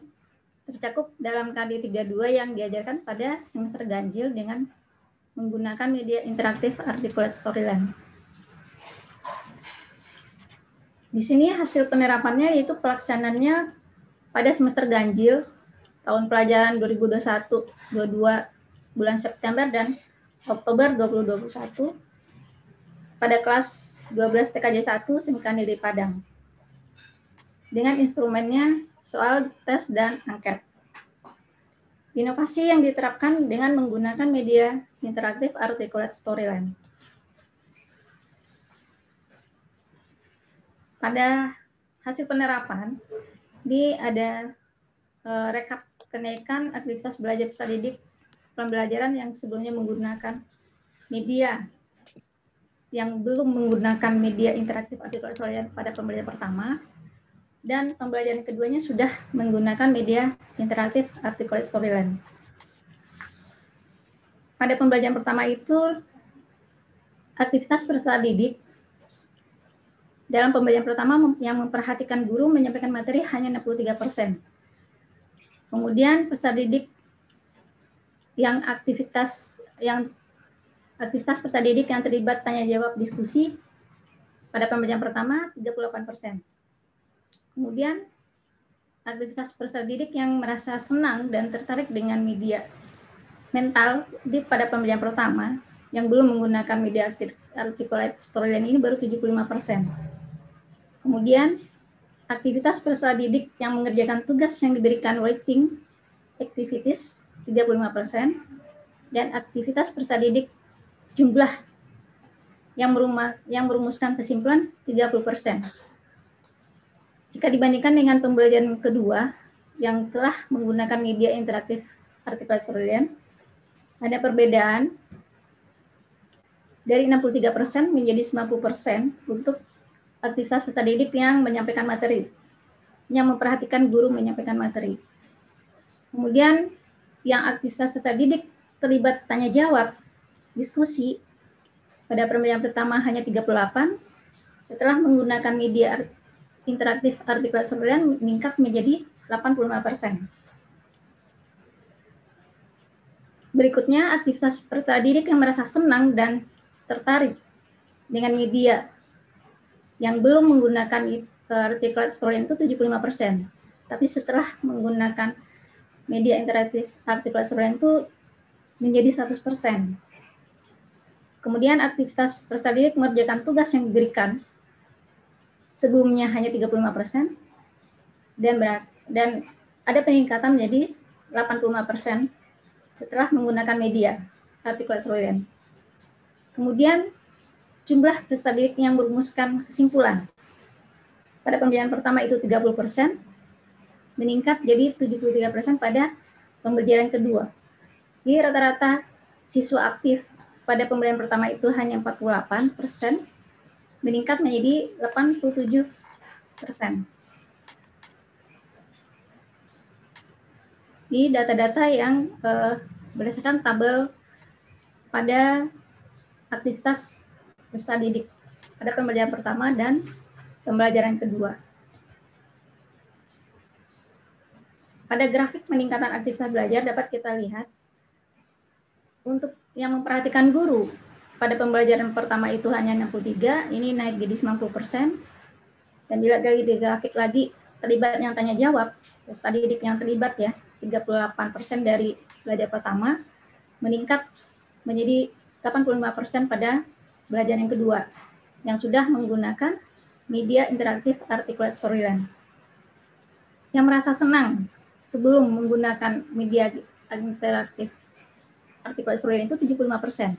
tercakup dalam KD32 yang diajarkan pada semester ganjil dengan menggunakan media interaktif Articulate Storyland. Di sini hasil penerapannya yaitu pelaksanannya pada semester ganjil tahun pelajaran 2021-22 bulan September dan Oktober 2021 pada kelas 12 TKJ 1 Semikani di Padang dengan instrumennya soal tes dan angket. Inovasi yang diterapkan dengan menggunakan media interaktif articulate storyline. Pada hasil penerapan, di ada e, rekap kenaikan aktivitas belajar peserta didik pembelajaran yang sebelumnya menggunakan media yang belum menggunakan media interaktif artikulate storyline pada pembelajaran pertama dan pembelajaran keduanya sudah menggunakan media interaktif artikulasi storyline. Pada pembelajaran pertama itu aktivitas peserta didik dalam pembelajaran pertama yang memperhatikan guru menyampaikan materi hanya 63%. Kemudian peserta didik yang aktivitas yang aktivitas peserta didik yang terlibat tanya jawab diskusi pada pembelajaran pertama 38 persen. Kemudian aktivitas peserta didik yang merasa senang dan tertarik dengan media mental di pada pembelajaran pertama yang belum menggunakan media articulate storyline ini baru 75%. Kemudian aktivitas peserta didik yang mengerjakan tugas yang diberikan writing activities 35% dan aktivitas peserta didik jumlah yang merumuskan kesimpulan 30%. Jika dibandingkan dengan pembelajaran kedua yang telah menggunakan media interaktif artikel surveillance, ada perbedaan dari 63% menjadi 90% untuk aktivitas peserta didik yang menyampaikan materi, yang memperhatikan guru menyampaikan materi. Kemudian yang aktivitas peserta didik terlibat tanya jawab, diskusi, pada permainan pertama hanya 38, setelah menggunakan media interaktif artikel 9 meningkat menjadi 85%. Berikutnya, aktivitas peserta didik yang merasa senang dan tertarik dengan media yang belum menggunakan artikel scrolling itu 75%. Tapi setelah menggunakan media interaktif artikel scrolling itu menjadi 100%. Kemudian aktivitas peserta didik mengerjakan tugas yang diberikan sebelumnya hanya 35% dan berat, dan ada peningkatan menjadi 85% persen setelah menggunakan media artikel seluruhnya. Kemudian jumlah peserta didik yang merumuskan kesimpulan. Pada pembelian pertama itu 30%, persen meningkat jadi 73% persen pada pembelajaran kedua. Jadi rata-rata siswa aktif pada pembelian pertama itu hanya 48 persen, meningkat menjadi 87 persen. Di data-data yang eh, berdasarkan tabel pada aktivitas peserta didik pada pembelajaran pertama dan pembelajaran kedua. Pada grafik peningkatan aktivitas belajar dapat kita lihat untuk yang memperhatikan guru pada pembelajaran pertama itu hanya 63, ini naik jadi 90%. Dan lagi lagi terlibat yang tanya jawab, peserta didik yang terlibat ya, 38% dari belajar pertama meningkat menjadi 85% pada belajar yang kedua yang sudah menggunakan media interaktif articulate storyline. Yang merasa senang sebelum menggunakan media interaktif articulate storyline itu 75 persen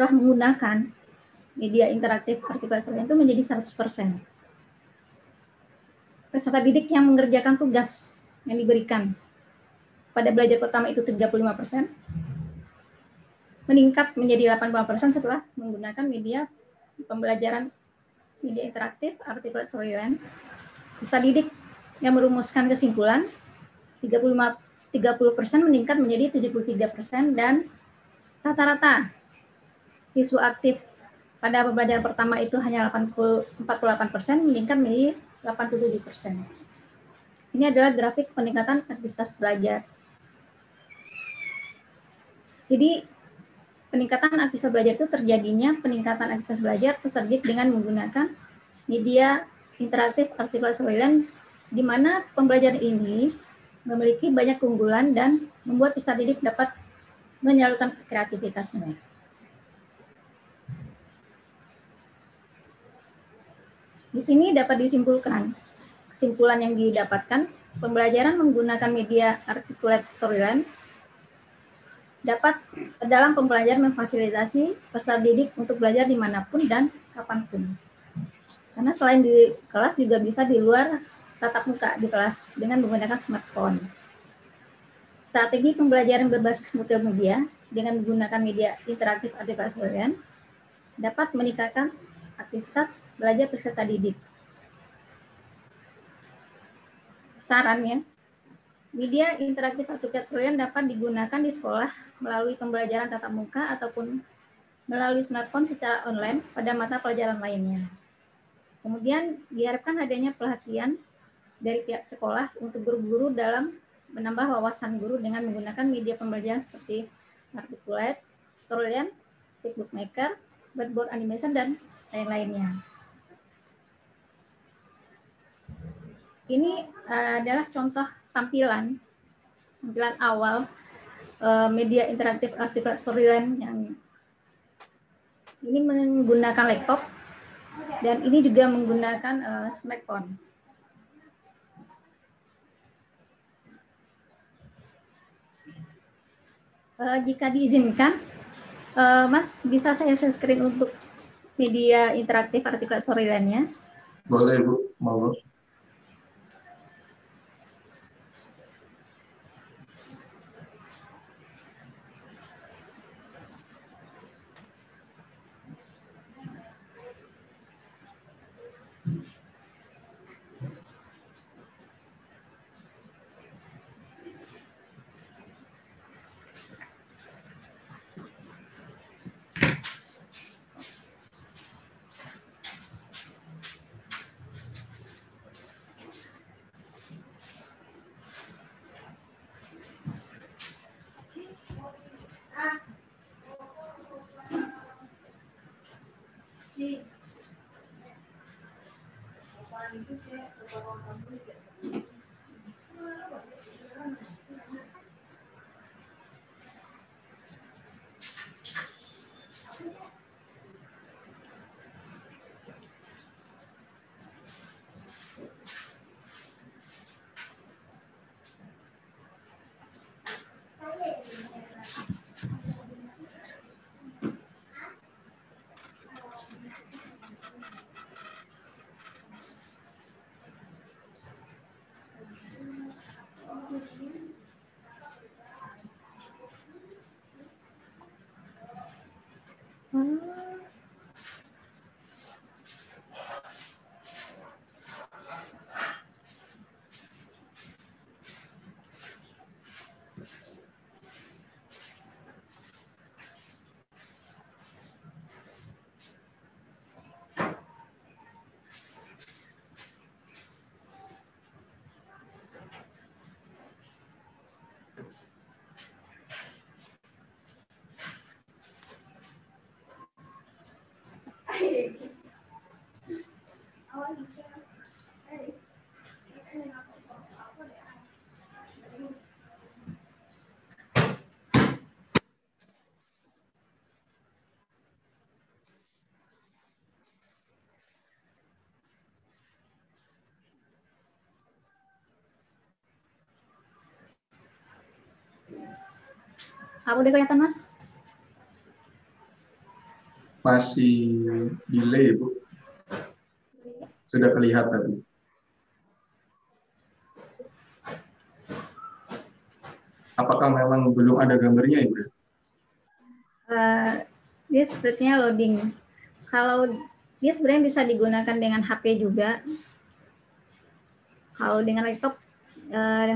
telah menggunakan media interaktif partisipatorial itu menjadi 100%. Peserta didik yang mengerjakan tugas yang diberikan pada belajar pertama itu 35%, meningkat menjadi persen setelah menggunakan media pembelajaran media interaktif artikel artificial Peserta didik yang merumuskan kesimpulan 35 30% meningkat menjadi 73% dan rata-rata siswa aktif pada pembelajaran pertama itu hanya 48 persen, meningkat menjadi 87 persen. Ini adalah grafik peningkatan aktivitas belajar. Jadi, peningkatan aktivitas belajar itu terjadinya peningkatan aktivitas belajar terjadi dengan menggunakan media interaktif artikel surveillance di mana pembelajaran ini memiliki banyak keunggulan dan membuat peserta didik dapat menyalurkan kreativitasnya. Di sini dapat disimpulkan, kesimpulan yang didapatkan, pembelajaran menggunakan media articulate storyline dapat dalam pembelajaran memfasilitasi peserta didik untuk belajar dimanapun dan kapanpun. Karena selain di kelas juga bisa di luar tatap muka di kelas dengan menggunakan smartphone. Strategi pembelajaran berbasis multimedia dengan menggunakan media interaktif artikulasi dapat meningkatkan aktivitas belajar peserta didik. Sarannya, media interaktif AutoCAD Seruyan dapat digunakan di sekolah melalui pembelajaran tatap muka ataupun melalui smartphone secara online pada mata pelajaran lainnya. Kemudian diharapkan adanya pelatihan dari pihak sekolah untuk guru-guru dalam menambah wawasan guru dengan menggunakan media pembelajaran seperti storyline, Stroyan, Maker, Blackboard Animation, dan lain-lainnya. Ini eh, adalah contoh tampilan tampilan awal eh, media interaktif artikel storyline yang ini menggunakan laptop dan ini juga menggunakan eh, smartphone. Uh, jika diizinkan, uh, Mas bisa saya share screen untuk media interaktif artikel sorilannya. Boleh Bu, mau Bu. Kamu udah kelihatan, Mas? Masih delay, ya, Bu. Sudah kelihatan, Bu. Apakah memang belum ada gambarnya, Ibu? Uh, dia sepertinya loading. Kalau dia sebenarnya bisa digunakan dengan HP juga. Kalau dengan laptop, uh,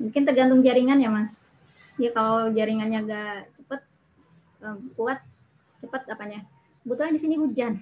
mungkin tergantung jaringan ya, Mas ya kalau jaringannya agak cepat eh, kuat cepat apanya kebetulan di sini hujan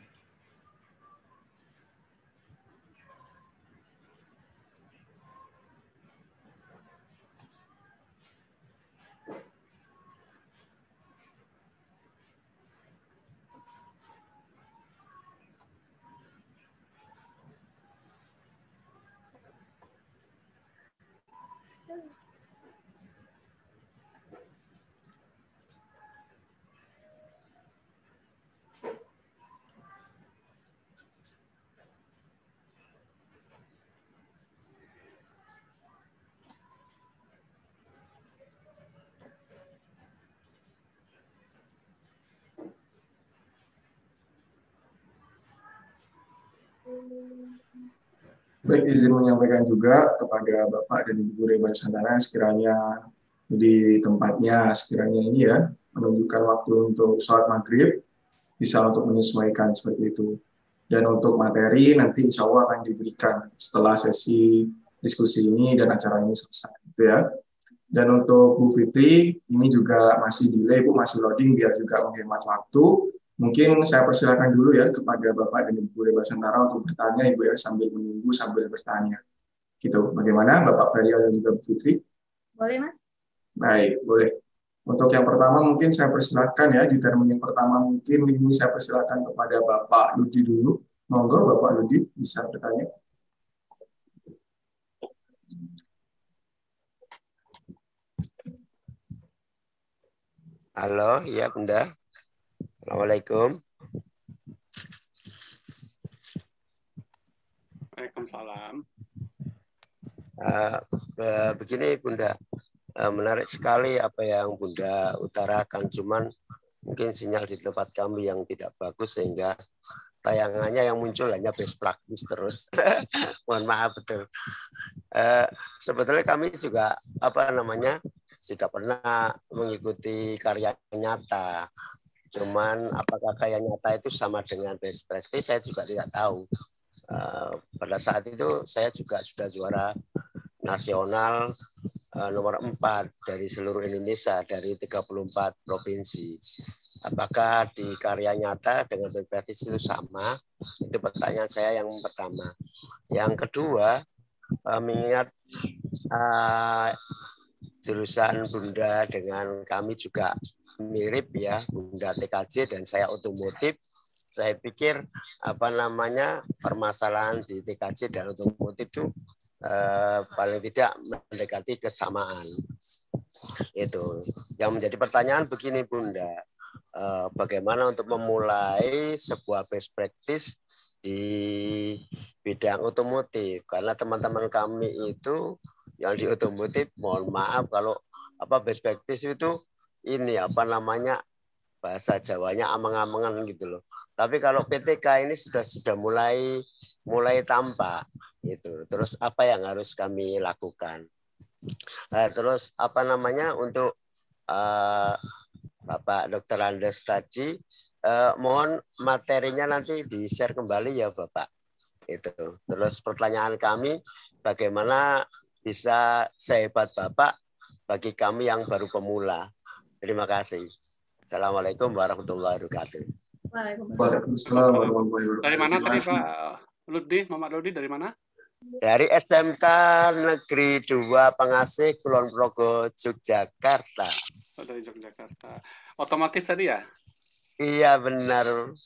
Baik izin menyampaikan juga kepada Bapak dan Ibu Guru Nusantara sekiranya di tempatnya sekiranya ini ya menunjukkan waktu untuk sholat maghrib bisa untuk menyesuaikan seperti itu dan untuk materi nanti insya Allah akan diberikan setelah sesi diskusi ini dan acara ini selesai gitu ya dan untuk Bu Fitri ini juga masih delay Bu masih loading biar juga menghemat waktu Mungkin saya persilakan dulu ya kepada Bapak dan Ibu Dewa Sentara untuk bertanya, Ibu Elsa sambil menunggu, sambil bertanya. Gitu, bagaimana Bapak Ferial dan juga Bu Fitri? Boleh, Mas. Baik, boleh. Untuk yang pertama mungkin saya persilakan ya, di termin yang pertama mungkin ini saya persilakan kepada Bapak Ludi dulu. Monggo Bapak Ludi bisa bertanya. Halo, ya Bunda. Assalamualaikum. Waalaikumsalam. Uh, begini Bunda, uh, menarik sekali apa yang Bunda utarakan, cuman mungkin sinyal di tempat kami yang tidak bagus sehingga tayangannya yang muncul hanya best practice terus. Mohon maaf betul. Uh, sebetulnya kami juga apa namanya sudah pernah mengikuti karya nyata Cuman apakah kaya nyata itu sama dengan best practice saya juga tidak tahu. Uh, pada saat itu saya juga sudah juara nasional uh, nomor 4 dari seluruh Indonesia dari 34 provinsi. Apakah di karya nyata dengan best practice itu sama? Itu pertanyaan saya yang pertama. Yang kedua, eh, mengingat jurusan Bunda dengan kami juga mirip ya Bunda TKJ dan saya otomotif saya pikir apa namanya permasalahan di TKJ dan otomotif itu eh, paling tidak mendekati kesamaan itu yang menjadi pertanyaan begini Bunda eh, bagaimana untuk memulai sebuah best practice di bidang otomotif karena teman-teman kami itu yang di otomotif mohon maaf kalau apa best practice itu ini apa namanya bahasa Jawanya amang amengan gitu loh. Tapi kalau PTK ini sudah sudah mulai mulai tampak gitu. Terus apa yang harus kami lakukan? Nah, terus apa namanya untuk uh, Bapak Dokter Andes tadi uh, mohon materinya nanti di-share kembali ya Bapak. Itu. Terus pertanyaan kami bagaimana bisa sehebat Bapak bagi kami yang baru pemula Terima kasih. Assalamualaikum warahmatullahi wabarakatuh. Waalaikumsalam Dari mana tadi Pak Ludi, Mama Ludi dari mana? Dari SMK Negeri 2 Pengasih Kulon Progo, Yogyakarta. Oh, dari Yogyakarta. Otomatis tadi ya? Iya, benar.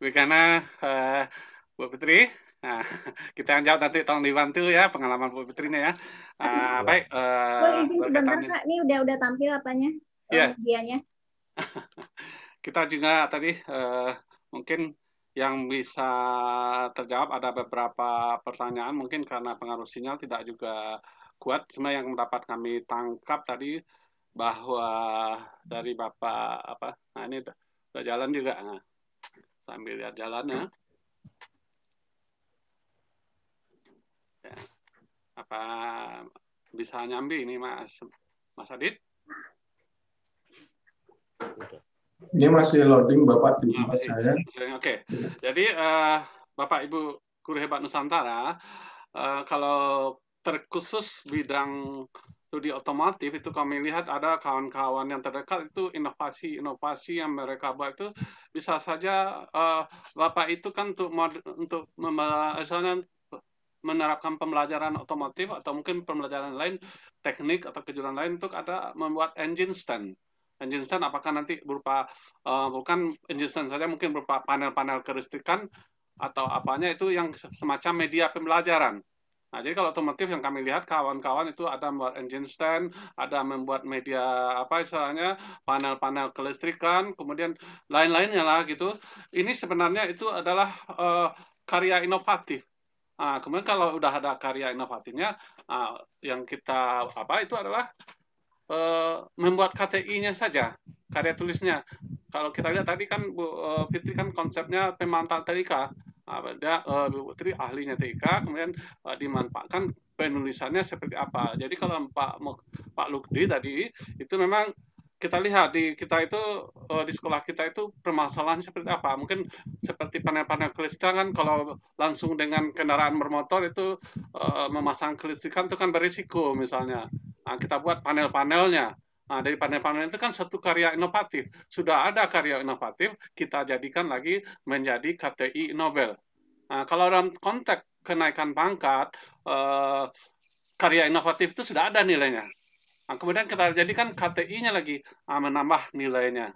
Wikana, uh, Bu Putri, Nah, kita yang jawab nanti tolong dibantu ya pengalaman Bu ya. Uh, baik. Uh, Boleh izin eh, sebentar Kak, ini udah udah tampil apanya? Iya. Yeah. Oh, kita juga tadi uh, mungkin yang bisa terjawab ada beberapa pertanyaan mungkin karena pengaruh sinyal tidak juga kuat. Cuma yang dapat kami tangkap tadi bahwa dari Bapak apa? Nah ini udah, udah jalan juga. Nah, sambil lihat jalannya. Ya. Apa bisa nyambi ini Mas Mas Adit? Ini masih loading Bapak di tempat ah, saya. Oke, okay. jadi uh, Bapak Ibu Guru Hebat Nusantara, uh, kalau terkhusus bidang studi otomotif itu kami lihat ada kawan-kawan yang terdekat itu inovasi-inovasi yang mereka buat itu bisa saja uh, bapak itu kan untuk untuk misalnya menerapkan pembelajaran otomotif atau mungkin pembelajaran lain teknik atau kejuruan lain untuk ada membuat engine stand engine stand apakah nanti berupa uh, bukan engine stand saja mungkin berupa panel-panel kelistrikan atau apanya itu yang semacam media pembelajaran Nah, jadi kalau otomotif yang kami lihat kawan-kawan itu ada membuat engine stand, ada membuat media apa istilahnya panel-panel kelistrikan, kemudian lain-lainnya lah gitu. Ini sebenarnya itu adalah uh, karya inovatif Nah, kemudian kalau udah ada karya inovatifnya, nah, yang kita apa itu adalah uh, membuat KTI-nya saja, karya tulisnya. Kalau kita lihat tadi kan Bu eh, Fitri kan konsepnya pemantauan TIK, ada ah, uh, eh, Bu Fitri ahlinya TIK, kemudian dimanfaatkan penulisannya seperti apa. Jadi kalau Pak Pak Lukdi tadi itu memang kita lihat di kita itu eh, di sekolah kita itu permasalahan seperti apa mungkin seperti panel-panel kelistrikan kan kalau langsung dengan kendaraan bermotor itu eh, memasang kelistrikan itu kan berisiko misalnya nah, kita buat panel-panelnya Nah, dari panel-panel itu kan satu karya inovatif. Sudah ada karya inovatif, kita jadikan lagi menjadi KTI Nobel. Nah, kalau dalam konteks kenaikan pangkat, eh, karya inovatif itu sudah ada nilainya. Nah, kemudian kita jadikan KTI-nya lagi uh, menambah nilainya.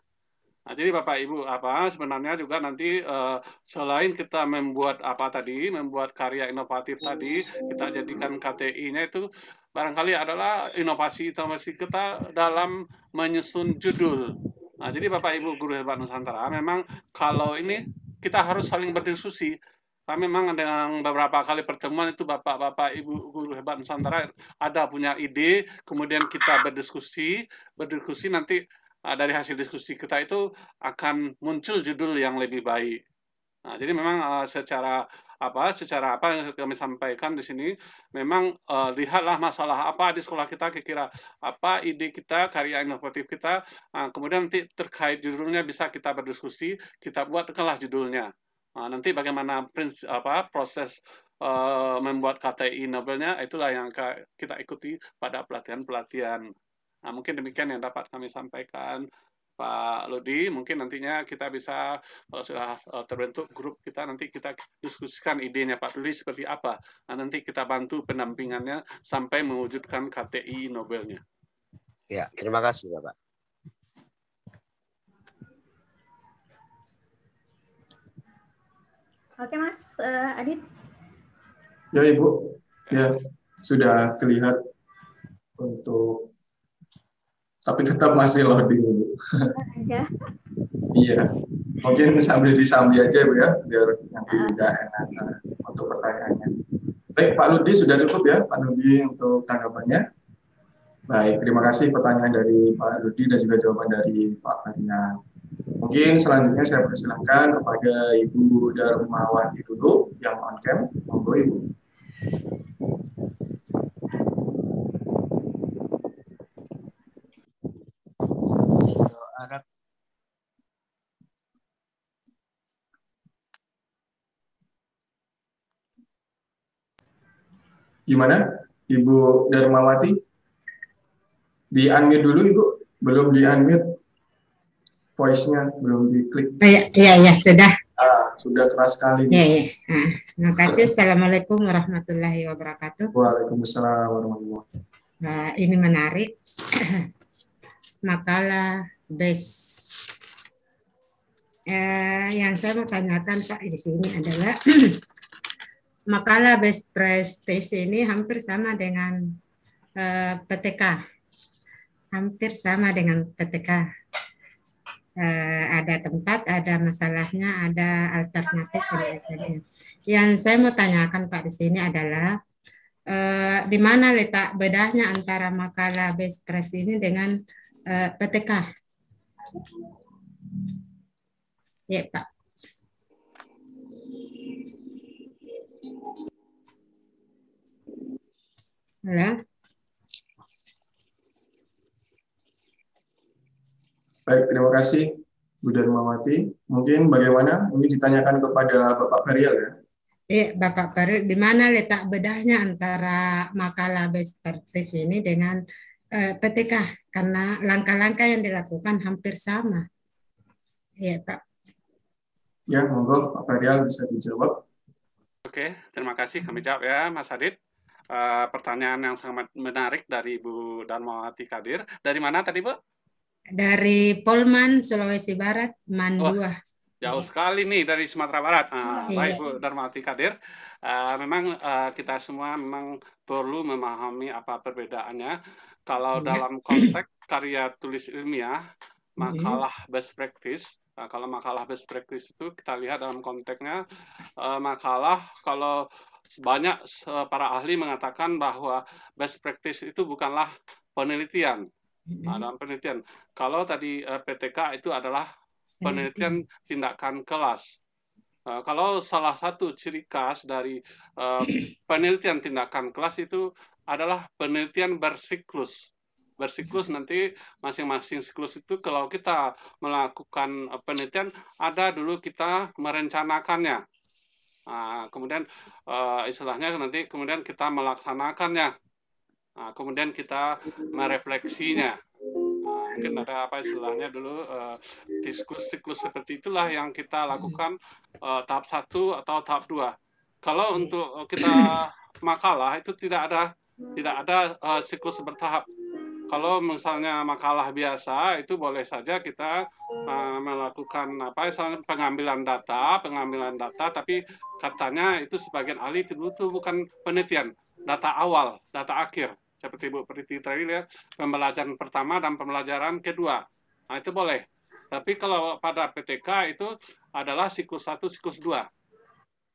Nah, jadi Bapak Ibu apa sebenarnya juga nanti uh, selain kita membuat apa tadi, membuat karya inovatif tadi, kita jadikan KTI-nya itu barangkali adalah inovasi inovasi kita dalam menyusun judul. Nah, jadi Bapak Ibu guru hebat Nusantara memang kalau ini kita harus saling berdiskusi Pak memang dengan beberapa kali pertemuan itu bapak-bapak ibu guru hebat Nusantara ada punya ide, kemudian kita berdiskusi, berdiskusi nanti eh, dari hasil diskusi kita itu akan muncul judul yang lebih baik. Nah, jadi memang eh, secara apa secara apa yang kami sampaikan di sini memang uh, lihatlah masalah apa di sekolah kita kira-kira apa ide kita karya inovatif kita uh, kemudian nanti terkait judulnya bisa kita berdiskusi kita buatkanlah judulnya Nah, nanti bagaimana prins, apa proses uh, membuat KTI Nobelnya itulah yang kita ikuti pada pelatihan-pelatihan. Nah, mungkin demikian yang dapat kami sampaikan. Pak Lodi, mungkin nantinya kita bisa kalau sudah eh, terbentuk grup kita nanti kita diskusikan idenya Pak Lodi seperti apa. Nah, nanti kita bantu pendampingannya sampai mewujudkan KTI Nobelnya. Ya, terima kasih Bapak. Oke Mas uh, Adit. Ya Ibu, ya sudah terlihat untuk tapi tetap masih loading Ibu. iya. iya. Mungkin sambil disambi aja ibu ya, biar nanti uh. enak eh, untuk pertanyaannya. Baik, Pak Ludi sudah cukup ya, Pak Ludi untuk tanggapannya. Baik, terima kasih pertanyaan dari Pak Ludi dan juga jawaban dari Pak Ferdinand. Mungkin selanjutnya saya persilahkan kepada Ibu Darmawati dulu yang on cam. Monggo Ibu. Gimana, Ibu Darmawati? Di unmute dulu, Ibu. Belum di unmute voice-nya belum diklik. iya, iya, ya, sudah. Ah, sudah keras sekali. Iya, iya. Ah, terima kasih. Assalamualaikum warahmatullahi wabarakatuh. Waalaikumsalam warahmatullahi wabarakatuh. Nah, ini menarik. Makalah best Eh, yang saya mau tanyakan Pak di sini adalah makalah base prestige ini hampir sama dengan eh, PTK. Hampir sama dengan PTK uh, ada tempat, ada masalahnya, ada alternatif Yang saya mau tanyakan Pak di sini adalah uh, di mana letak bedanya antara makalah best press ini dengan uh, eh, PTK? Ya Pak. Halo. Baik, terima kasih Bu Darmawati. Mungkin bagaimana ini ditanyakan kepada Bapak Perial ya. Iya, Bapak Perial, di mana letak bedahnya antara makalah best practice ini dengan eh, PTK? Karena langkah-langkah yang dilakukan hampir sama. ya Pak. Ya, monggo Pak Perial bisa dijawab. Oke, terima kasih kami jawab ya, Mas Adit Uh, pertanyaan yang sangat menarik dari Bu Darmawati Kadir. Dari mana tadi, Bu? Dari Polman, Sulawesi Barat, Mandua. Oh, jauh sekali nih dari Sumatera Barat. Nah, iya. Baik Bu Darmati Kadir, uh, memang uh, kita semua memang perlu memahami apa perbedaannya. Kalau iya. dalam konteks karya tulis ilmiah, iya. makalah best practice. Nah, kalau makalah best practice itu kita lihat dalam konteksnya uh, makalah kalau banyak para ahli mengatakan bahwa best practice itu bukanlah penelitian, -hmm. dalam penelitian, kalau tadi eh, PTK itu adalah penelitian tindakan kelas. Eh, kalau salah satu ciri khas dari eh, penelitian tindakan kelas itu adalah penelitian bersiklus. Bersiklus nanti masing-masing siklus itu kalau kita melakukan penelitian ada dulu kita merencanakannya. Nah, kemudian istilahnya nanti kemudian kita melaksanakannya Nah, kemudian kita merefleksinya. Nah, mungkin ada apa istilahnya dulu uh, diskus siklus seperti itulah yang kita lakukan uh, tahap satu atau tahap dua. Kalau untuk kita makalah itu tidak ada tidak ada uh, siklus bertahap. Kalau misalnya makalah biasa itu boleh saja kita uh, melakukan apa misalnya pengambilan data, pengambilan data tapi katanya itu sebagian ahli itu, bukan penelitian, data awal, data akhir seperti Bu Priti tadi ya, pembelajaran pertama dan pembelajaran kedua. Nah, itu boleh. Tapi kalau pada PTK itu adalah siklus 1, siklus 2.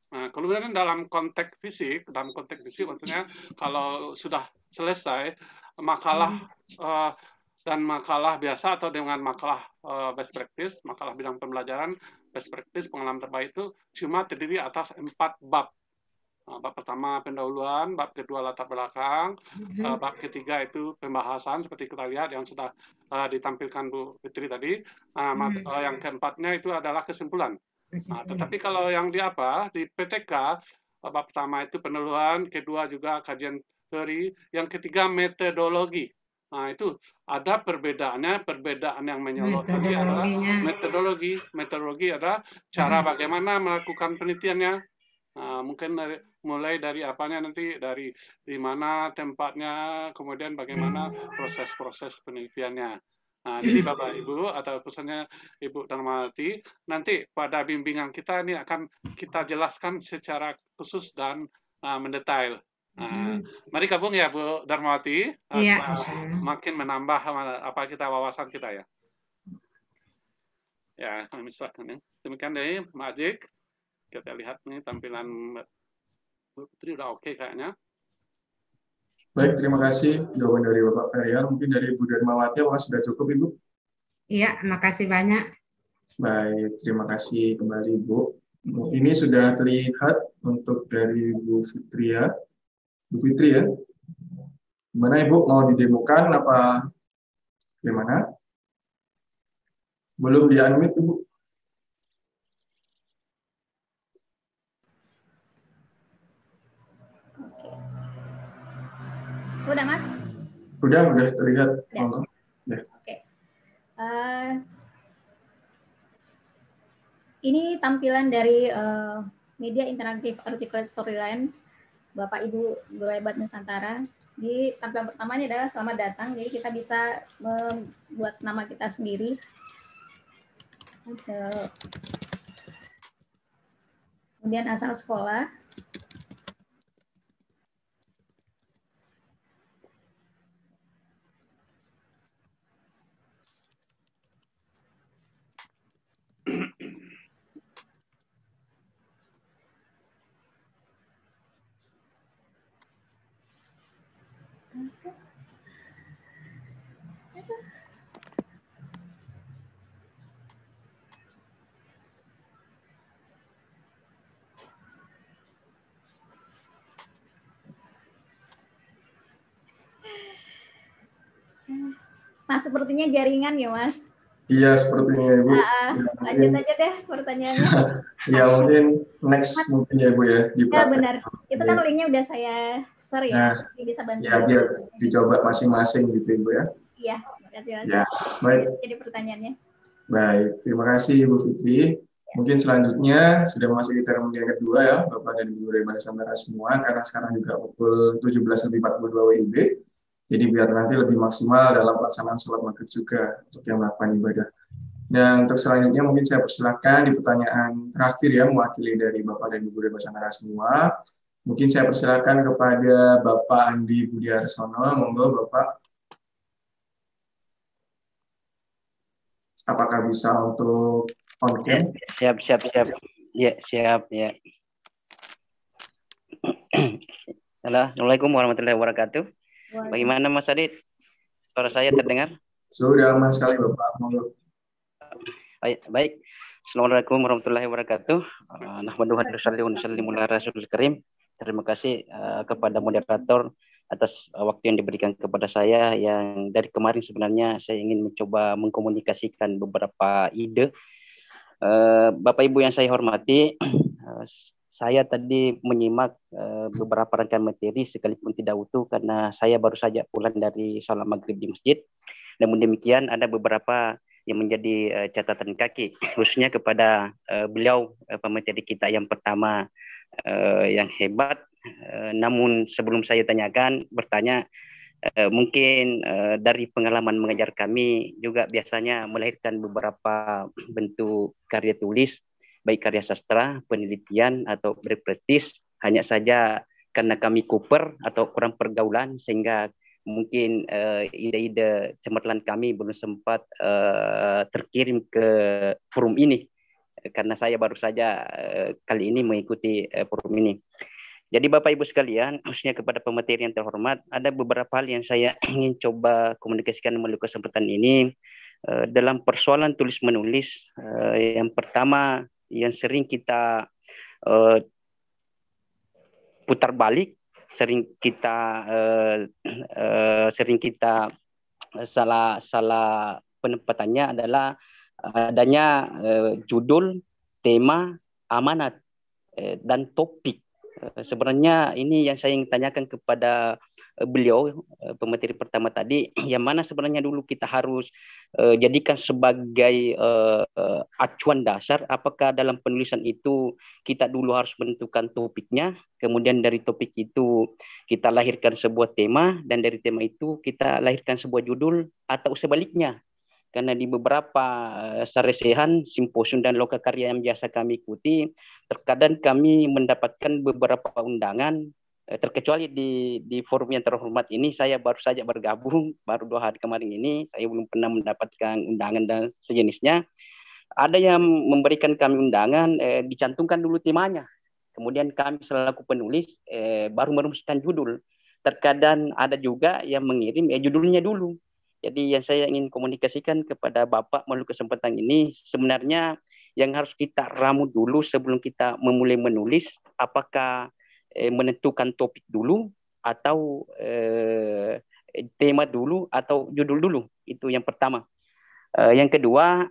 Nah, kemudian dalam konteks fisik, dalam konteks fisik maksudnya kalau sudah selesai makalah uh, dan makalah biasa atau dengan makalah uh, best practice, makalah bidang pembelajaran best practice pengalaman terbaik itu cuma terdiri atas empat bab. Eh, bab pertama pendahuluan, bab kedua latar belakang, mhm. eh, bab ketiga itu pembahasan seperti kita lihat yang sudah uh, ditampilkan Bu Fitri tadi. Uh, mm yang keempatnya itu adalah kesimpulan. Nah, tetapi kalau yang di apa di PTK bab pertama itu pendahuluan, kedua juga kajian teori, yang ketiga metodologi. Nah, itu ada perbedaannya, perbedaan yang menyeluruh tadi adalah metodologi. Metodologi ada cara mhm. bagaimana melakukan penelitiannya. Nah, mungkin mulai dari apanya nanti dari di mana tempatnya, kemudian bagaimana proses-proses penelitiannya. Nah, jadi hmm. Bapak Ibu atau pesannya Ibu Darmawati, nanti pada bimbingan kita ini akan kita jelaskan secara khusus dan uh, mendetail. Nah, hmm. mari gabung ya Bu Darmawati, ya. makin menambah apa kita wawasan kita ya. Ya, kami ya. Demikian deh, Majik. Kita lihat nih tampilan Putri udah oke okay kayaknya. Baik, terima kasih jawaban dari Bapak Ferial. Mungkin dari Bu Dermawati, apakah sudah cukup, Ibu? Iya, terima kasih banyak. Baik, terima kasih kembali, Bu. Ini sudah terlihat untuk dari Bu Fitria. Bu Fitri ya. Gimana Ibu, mau didemokan apa gimana? Belum di-unmute, Ibu. Udah, udah terlihat. Udah. Oke. Okay. Uh, eh, ini tampilan dari uh, media interaktif Articulate Storyline Bapak Ibu Guru Hebat Nusantara. Di tampilan pertamanya adalah selamat datang. Jadi kita bisa membuat nama kita sendiri. Kemudian asal sekolah, sepertinya jaringan ya mas. Iya sepertinya ibu. Uh, lanjut aja deh pertanyaannya. ya mungkin next mas, mungkin ya ibu ya. Di ya benar. Itu kan linknya udah saya share ya. Nah, bisa bantu. Ya biar dicoba masing-masing gitu ibu ya. Iya. Kasih, mas. Ya, baik. Jadi pertanyaannya. Baik, terima kasih Ibu Fitri. Ya. Mungkin selanjutnya sudah masuk di term yang kedua ya, Bapak dan Ibu Rehman Nusantara semua, karena sekarang juga pukul 17.42 WIB. Jadi biar nanti lebih maksimal dalam pelaksanaan sholat maghrib juga untuk yang melakukan ibadah. Dan untuk selanjutnya mungkin saya persilahkan di pertanyaan terakhir ya mewakili dari Bapak dan Ibu Dewa Sangkara semua. Mungkin saya persilahkan kepada Bapak Andi Budi Arsono, monggo Bapak. Apakah bisa untuk on ya, cam? siap, siap, siap. Ya, siap, ya. Assalamualaikum warahmatullahi wabarakatuh. Bagaimana Mas Adit? Suara saya terdengar? Sudah aman sekali Bapak. Baik. Baik. Assalamualaikum warahmatullahi wabarakatuh. Eh, Nahmaduhu wa rasul karim. Terima kasih uh, kepada moderator atas uh, waktu yang diberikan kepada saya yang dari kemarin sebenarnya saya ingin mencoba mengkomunikasikan beberapa ide. Uh, Bapak Ibu yang saya hormati, uh, saya tadi menyimak uh, beberapa rangkaian materi sekalipun tidak utuh karena saya baru saja pulang dari sholat maghrib di masjid. Namun demikian ada beberapa yang menjadi uh, catatan kaki khususnya kepada uh, beliau uh, pemateri kita yang pertama uh, yang hebat uh, namun sebelum saya tanyakan bertanya uh, mungkin uh, dari pengalaman mengajar kami juga biasanya melahirkan beberapa bentuk karya tulis baik karya sastra, penelitian atau berpraktis. Hanya saja karena kami kuper atau kurang pergaulan sehingga mungkin uh, ide-ide cemerlang kami belum sempat uh, terkirim ke forum ini karena saya baru saja uh, kali ini mengikuti uh, forum ini. Jadi Bapak Ibu sekalian, khususnya kepada pemateri yang terhormat, ada beberapa hal yang saya ingin coba komunikasikan melalui kesempatan ini dalam persoalan tulis menulis. yang pertama yang sering kita uh, putar balik, sering kita uh, uh, sering kita salah salah penempatannya adalah adanya uh, judul, tema, amanat uh, dan topik. Uh, sebenarnya ini yang saya ingin tanyakan kepada Eh, beliau eh, pemateri pertama tadi yang mana sebenarnya dulu kita harus uh, jadikan sebagai uh, acuan dasar apakah dalam penulisan itu kita dulu harus menentukan topiknya kemudian dari topik itu kita lahirkan sebuah tema dan dari tema itu kita lahirkan sebuah judul atau sebaliknya karena di beberapa sarasehan, simposium dan loka karya yang biasa kami ikuti, terkadang kami mendapatkan beberapa undangan Eh, terkecuali di di forum yang terhormat ini saya baru saja bergabung baru dua hari kemarin ini saya belum pernah mendapatkan undangan dan sejenisnya ada yang memberikan kami undangan eh, dicantumkan dulu temanya kemudian kami selaku penulis eh, baru merumuskan judul terkadang ada juga yang mengirim eh, judulnya dulu jadi yang saya ingin komunikasikan kepada Bapak melalui kesempatan ini sebenarnya yang harus kita ramu dulu sebelum kita memulai menulis apakah eh, menentukan topik dulu atau eh, tema dulu atau judul dulu itu yang pertama. eh, yang kedua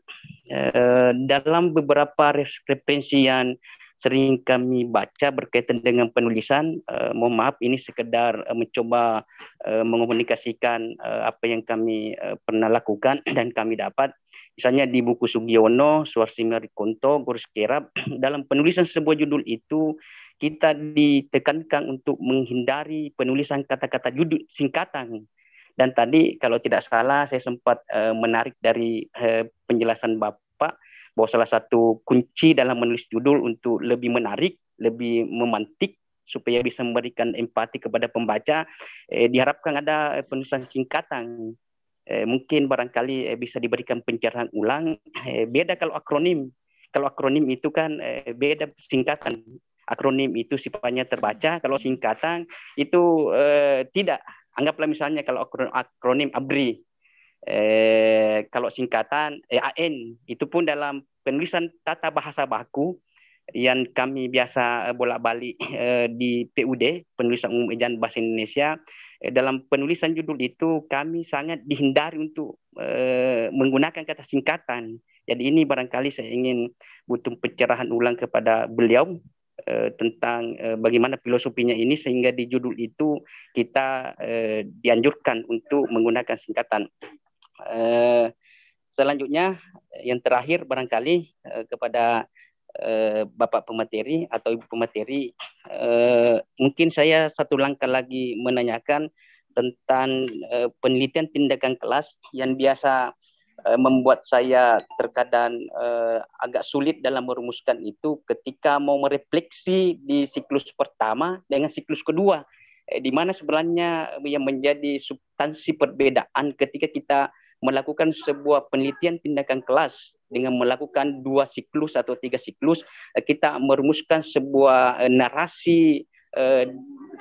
eh, dalam beberapa referensi yang sering kami baca berkaitan dengan penulisan, eh, mohon maaf ini sekedar eh, mencoba eh, mengomunikasikan eh, apa yang kami eh, pernah lakukan dan kami dapat. Misalnya di buku Sugiono, Suarsimari Rikonto, Gurus Kerap, dalam penulisan sebuah judul itu kita ditekankan untuk menghindari penulisan kata-kata judul singkatan. Dan tadi kalau tidak salah saya sempat e, menarik dari e, penjelasan Bapak bahwa salah satu kunci dalam menulis judul untuk lebih menarik, lebih memantik supaya bisa memberikan empati kepada pembaca eh, diharapkan ada eh, penulisan singkatan eh, mungkin barangkali e, bisa diberikan pencerahan ulang eh, beda kalau akronim kalau akronim itu kan eh, beda singkatan akronim itu sifatnya terbaca, kalau singkatan itu eh, tidak. Anggaplah misalnya kalau akronim, akronim ABRI, eh, kalau singkatan eh, AN, itu pun dalam penulisan tata bahasa baku yang kami biasa eh, bolak-balik eh, di PUD, penulisan umum ejaan bahasa Indonesia, eh, dalam penulisan judul itu kami sangat dihindari untuk eh, menggunakan kata singkatan. Jadi ini barangkali saya ingin butuh pencerahan ulang kepada beliau Eh, tentang eh, bagaimana filosofinya ini sehingga di judul itu kita eh, dianjurkan untuk menggunakan singkatan. Eh, selanjutnya yang terakhir barangkali eh, kepada eh, Bapak pemateri atau Ibu pemateri eh, mungkin saya satu langkah lagi menanyakan tentang eh, penelitian tindakan kelas yang biasa Eh, membuat saya terkadang uh, agak sulit dalam merumuskan itu ketika mau merefleksi di siklus pertama dengan siklus kedua eh, di mana sebenarnya yang menjadi substansi perbedaan ketika kita melakukan sebuah penelitian tindakan kelas dengan melakukan dua siklus atau tiga siklus eh, kita merumuskan sebuah narasi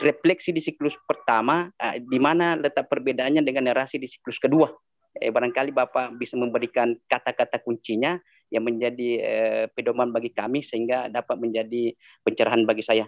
refleksi di siklus pertama di mana letak perbedaannya dengan narasi di siklus kedua eh, barangkali Bapak bisa memberikan kata-kata kuncinya yang menjadi eh, pedoman bagi kami sehingga dapat menjadi pencerahan bagi saya.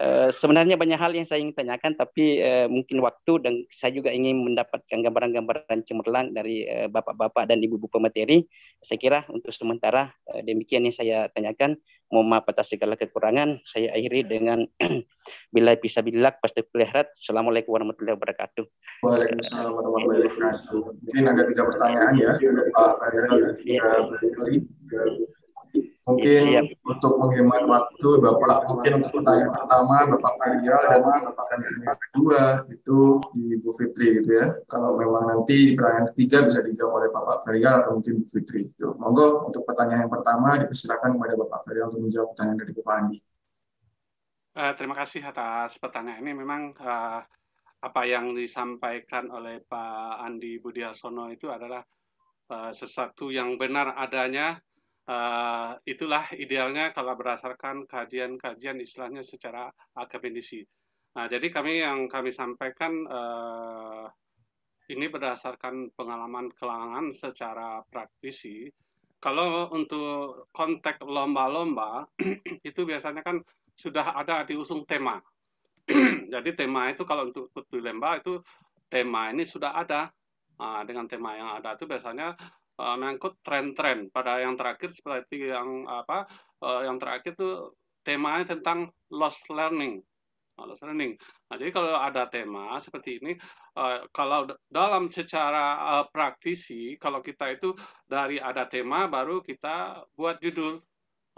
Eh, sebenarnya banyak hal yang saya ingin tanyakan, tapi uh, mungkin waktu dan saya juga ingin mendapatkan gambaran-gambaran cemerlang dari uh, bapak-bapak dan ibu-ibu pemateri. Saya kira untuk sementara uh, demikian yang saya tanyakan. Mohon maaf atas segala kekurangan. Saya akhiri dengan bila bisa bilak pasti kulihat. Assalamualaikum warahmatullahi wabarakatuh. Waalaikumsalam warahmatullahi wabarakatuh. Mungkin ada tiga pertanyaan ya Pak Fadil dan iya. Pak Mungkin ya, untuk menghemat waktu, Bapak mungkin untuk pertanyaan pertama Bapak Farial dan bapak pertanyaan kedua itu di Bu Fitri gitu ya. Kalau memang nanti di pertanyaan ketiga bisa dijawab oleh Bapak Farial atau mungkin Bu Fitri. Gitu. Monggo untuk pertanyaan yang pertama dipersilakan kepada Bapak Farial untuk menjawab pertanyaan dari Bapak Andi. Uh, terima kasih atas pertanyaan ini. Memang uh, apa yang disampaikan oleh Pak Andi Budiarsono itu adalah uh, sesuatu yang benar adanya Eh, itulah idealnya kalau berdasarkan kajian-kajian istilahnya secara akademisi. Nah, jadi kami yang kami sampaikan uh, ini berdasarkan pengalaman kelangan secara praktisi. Kalau untuk konteks lomba-lomba itu biasanya kan sudah ada diusung tema. jadi tema itu kalau untuk putri lomba itu tema ini sudah ada. Nah, dengan tema yang ada itu biasanya uh, mengangkut tren-tren pada yang terakhir seperti yang apa eh, yang terakhir itu temanya tentang lost learning oh, lost learning. Nah, jadi kalau ada tema seperti ini, eh, kalau dalam secara praktisi, kalau kita itu dari ada tema baru kita buat judul.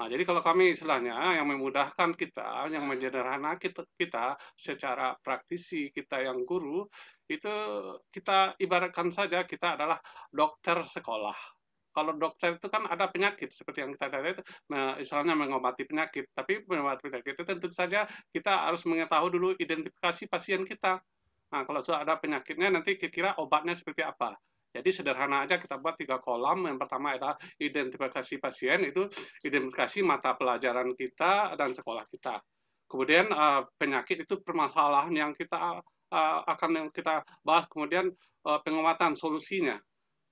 Nah, jadi kalau kami istilahnya ah, yang memudahkan kita, yang menyederhana kita, kita secara praktisi kita yang guru itu kita ibaratkan saja kita adalah dokter sekolah. Kalau dokter itu kan ada penyakit seperti yang kita lihat itu, nah, istilahnya mengobati penyakit. Tapi mengobati penyakit itu tentu saja kita harus mengetahui dulu identifikasi pasien kita. Nah, kalau sudah ada penyakitnya nanti kira-kira obatnya seperti apa. Jadi sederhana aja kita buat tiga kolam. Yang pertama adalah identifikasi pasien itu identifikasi mata pelajaran kita dan sekolah kita. Kemudian uh, penyakit itu permasalahan yang kita uh, akan yang kita bahas. Kemudian uh, eh, pengobatan solusinya.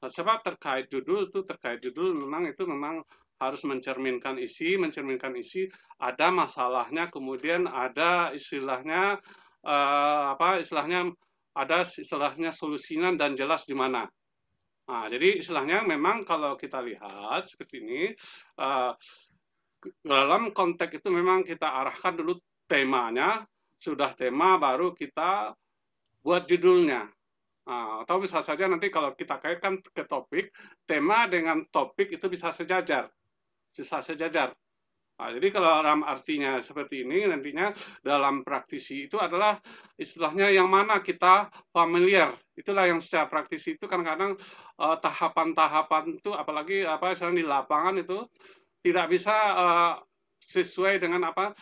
Sebab terkait judul itu terkait judul memang itu memang harus mencerminkan isi, mencerminkan isi ada masalahnya, kemudian ada istilahnya uh, apa istilahnya ada istilahnya solusinya dan jelas di mana. Nah, jadi istilahnya memang kalau kita lihat seperti ini, uh, dalam konteks itu memang kita arahkan dulu temanya, sudah tema baru kita buat judulnya. Uh, atau bisa saja nanti kalau kita kaitkan ke topik, tema dengan topik itu bisa sejajar. Bisa sejajar. Nah, jadi kalau dalam artinya seperti ini nantinya dalam praktisi itu adalah istilahnya yang mana kita familiar. Itulah yang secara praktisi itu kadang-kadang uh, tahapan-tahapan itu apalagi apa misalnya di lapangan itu tidak bisa uh, sesuai dengan apa